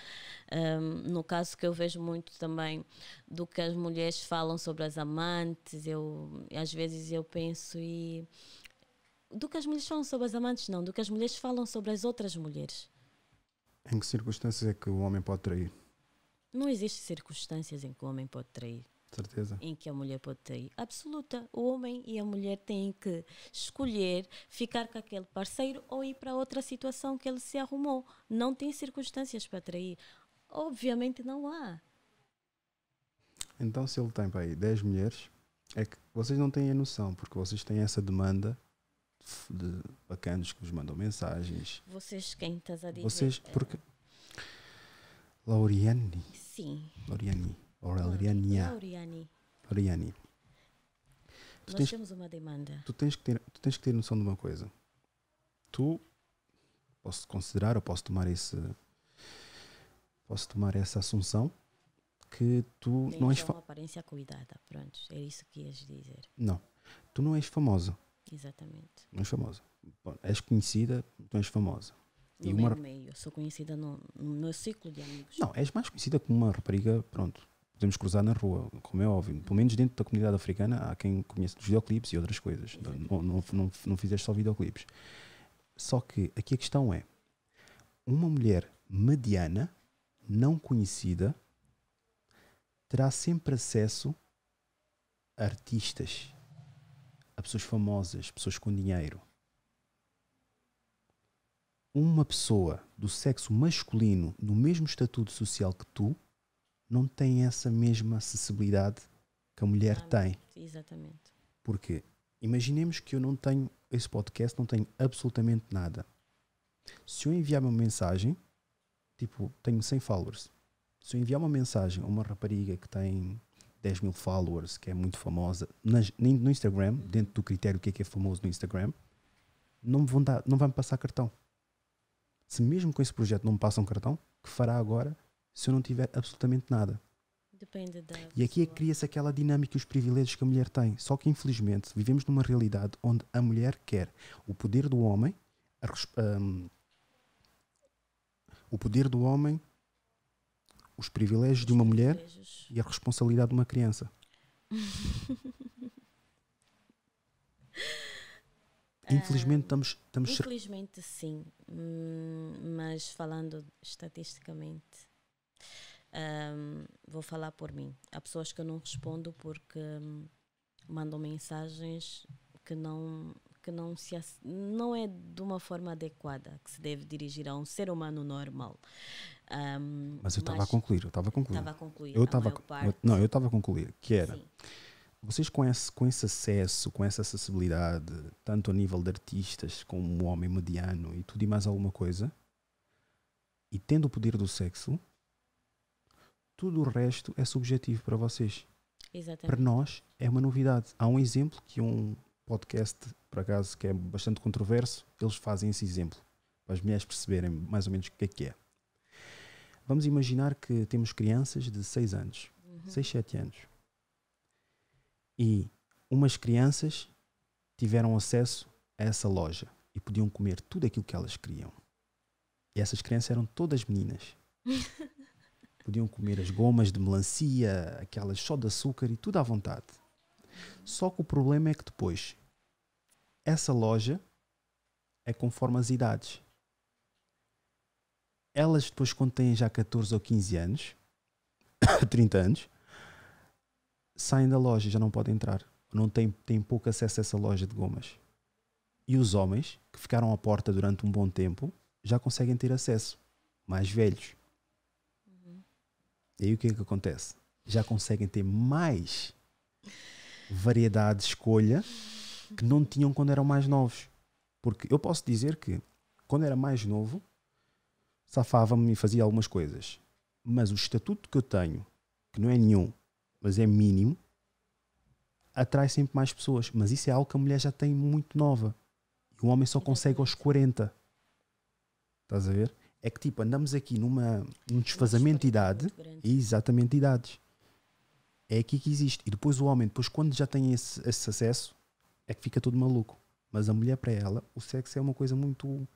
Um, no caso que eu vejo muito também do que as mulheres falam sobre as amantes, eu às vezes eu penso e do que as mulheres falam sobre as amantes não, do que as mulheres falam sobre as outras mulheres. Em que circunstâncias é que o homem pode trair? Não existem circunstâncias em que o homem pode trair. Certeza. em que a mulher pode ter. Absoluta. O homem e a mulher têm que escolher ficar com aquele parceiro ou ir para outra situação que ele se arrumou. Não tem circunstâncias para trair. Obviamente não há. Então, se ele tem para aí 10 mulheres, é que vocês não têm a noção, porque vocês têm essa demanda de bacanas que vos mandam mensagens. Vocês quem estás a dizer? Vocês, porque. Lauriane. Sim. Lauriane. Ou Lauriania. Lauriani. Nós tens, temos uma demanda. Tu tens, que ter, tu tens que ter noção de uma coisa. Tu posso considerar, ou posso tomar esse. Posso tomar essa assunção que tu não és famosa. aparência cuidada, pronto, é isso que ias dizer. Não, tu não és famosa. Exatamente. Não és famosa. Bom, és conhecida, tu és famosa. No e uma... meio, sou conhecida no, no meu ciclo de amigos. Não, és mais conhecida como uma rapariga, pronto, podemos cruzar na rua, como é óbvio. Pelo menos dentro da comunidade africana há quem conhece os videoclipes e outras coisas. Não, não, não, não fizeste só videoclipes. Só que aqui a questão é: uma mulher mediana, não conhecida, terá sempre acesso a artistas, a pessoas famosas, pessoas com dinheiro. Uma pessoa do sexo masculino, no mesmo estatuto social que tu, não tem essa mesma acessibilidade que a mulher ah, tem. Exatamente. Porque imaginemos que eu não tenho esse podcast, não tenho absolutamente nada. Se eu enviar uma mensagem, tipo, tenho 100 followers. Se eu enviar uma mensagem a uma rapariga que tem 10 mil followers, que é muito famosa nem no Instagram, uhum. dentro do critério que é que é famoso no Instagram, não vão dar, não vai me passar cartão. Se mesmo com esse projeto não me passam cartão, que fará agora se eu não tiver absolutamente nada. Depende da. E aqui é que cria-se aquela dinâmica e os privilégios que a mulher tem. Só que, infelizmente, vivemos numa realidade onde a mulher quer o poder do homem, a, um, o poder do homem, os privilégios os de uma privilégios. mulher e a responsabilidade de uma criança. Infelizmente estamos, estamos Infelizmente sim, hum, mas falando estatisticamente um, vou falar por mim. Há pessoas que eu não respondo porque hum, mandam mensagens que não que não se não é de uma forma adequada que se deve dirigir a um ser humano normal. Um, mas eu estava a concluir, eu estava a concluir. Estava a concluir. Eu estava não, eu estava a concluir que era Sim. vocês com esse, com esse acesso, com essa acessibilidade, tanto a nível de artistas como um homem mediano e tudo e mais alguma coisa, e tendo o poder do sexo, tudo o resto é subjetivo para vocês. Exatamente. Para nós é uma novidade. Há um exemplo que um podcast, por acaso, que é bastante controverso, eles fazem esse exemplo para as mulheres perceberem mais ou menos o que é que é. Vamos imaginar que temos crianças de 6 anos, uhum. 6, 7 anos. E umas crianças tiveram acesso a essa loja e podiam comer tudo aquilo que elas queriam. E essas crianças eram todas meninas. Podiam comer as gomas de melancia, aquelas só de açúcar e tudo à vontade. Só que o problema é que depois, essa loja é conforme as idades. Elas depois, quando têm já 14 ou 15 anos, 30 anos, saem da loja já não podem entrar. Não têm, têm pouco acesso a essa loja de gomas. E os homens, que ficaram à porta durante um bom tempo, já conseguem ter acesso, mais velhos. E aí o que é que acontece? Já conseguem ter mais variedade de escolha que não tinham quando eram mais novos. Porque eu posso dizer que quando era mais novo, safava-me e fazia algumas coisas. Mas o estatuto que eu tenho, que não é nenhum, mas é mínimo, atrai sempre mais pessoas. Mas isso é algo que a mulher já tem muito nova. E o homem só consegue aos 40. Estás a ver? é que tipo, andamos aqui numa, num desfazamento de idade, exatamente de idades. É aqui que existe. E depois o homem, depois quando já tem esse, esse acesso, é que fica todo maluco. Mas a mulher, para ela, o sexo é uma coisa muito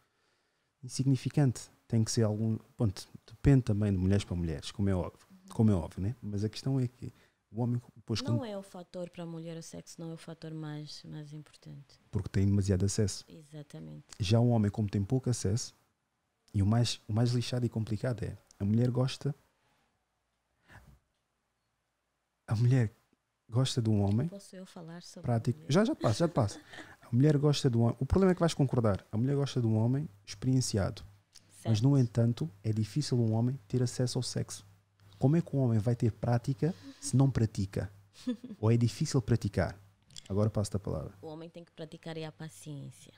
insignificante. Tem que ser algum. Ponto, depende também de mulheres para mulheres, como é óbvio. Como é óbvio, né? Mas a questão é que o homem depois. Não quando, é o fator para a mulher, o sexo não é o fator mais, mais importante. Porque tem demasiado acesso. Exatamente. Já o homem, como tem pouco acesso, e o mais, o mais lixado e complicado é a mulher gosta. A mulher gosta de um homem. Posso eu falar sobre prático. Já, já passa, já passa. A mulher gosta de um homem. O problema é que vais concordar. A mulher gosta de um homem experienciado. Certo. Mas, no entanto, é difícil um homem ter acesso ao sexo. Como é que um homem vai ter prática se não pratica? Ou é difícil praticar? Agora passo a palavra. O homem tem que praticar e é a paciência.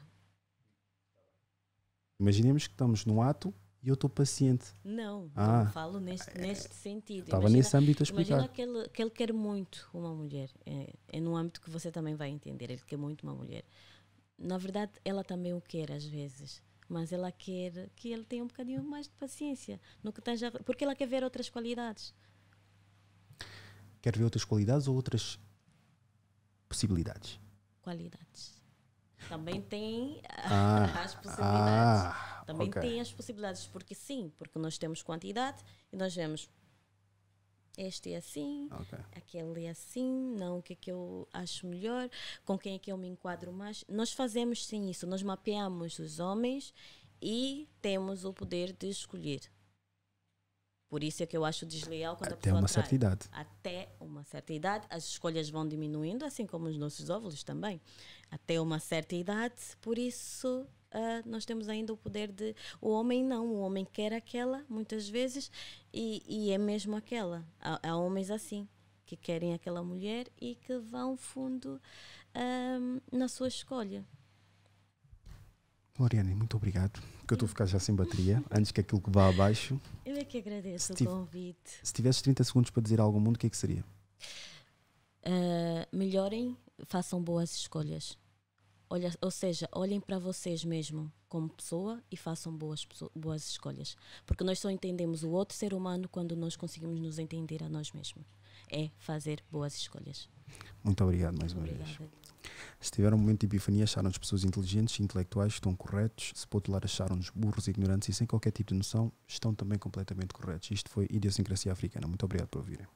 Imaginemos que estamos num ato e eu estou paciente. Não, ah, não falo neste, neste sentido. Estava nesse âmbito a explicar. Imagina que ele, que ele quer muito uma mulher. É, é num âmbito que você também vai entender. Ele quer muito uma mulher. Na verdade, ela também o quer às vezes. Mas ela quer que ele tenha um bocadinho mais de paciência. No que tenha porque ela quer ver outras qualidades. Quer ver outras qualidades ou outras possibilidades? Qualidades. Também tem ah, as possibilidades. Ah, também okay. tem as possibilidades, porque sim, porque nós temos quantidade e nós vemos este é assim, okay. aquele é assim, não, o que é que eu acho melhor, com quem é que eu me enquadro mais. Nós fazemos sim isso, nós mapeamos os homens e temos o poder de escolher. Por isso é que eu acho desleal quando Até a pessoa uma certa idade. Até uma certa idade, as escolhas vão diminuindo, assim como os nossos óvulos também. Até uma certa idade, por isso Uh, nós temos ainda o poder de. O homem não, o homem quer aquela, muitas vezes, e, e é mesmo aquela. Há, há, homens assim, que querem aquela mulher e que vão fundo uh, na sua escolha. Lorena muito obrigado porque eu estou a ficar já sem bateria, antes que aquilo que vá abaixo. Eu é que agradeço se o convite. Se tivesses 30 segundos para dizer algo ao mundo, o que é que seria? Uh, melhorem, façam boas escolhas. Olha, ou seja, olhem para vocês mesmo como pessoa e façam boas, boas escolhas. Porque nós só entendemos o outro ser humano quando nós conseguimos nos entender a nós mesmos. É fazer boas escolhas. Muito obrigado mais uma obrigada. vez. Se tiver um momento de epifania, acharam-nos pessoas inteligentes e intelectuais, estão corretos. Se, por outro lado, acharam-nos burros e ignorantes e sem qualquer tipo de noção, estão também completamente corretos. Isto foi Idiosincrasia Africana. Muito obrigado por ouvirem.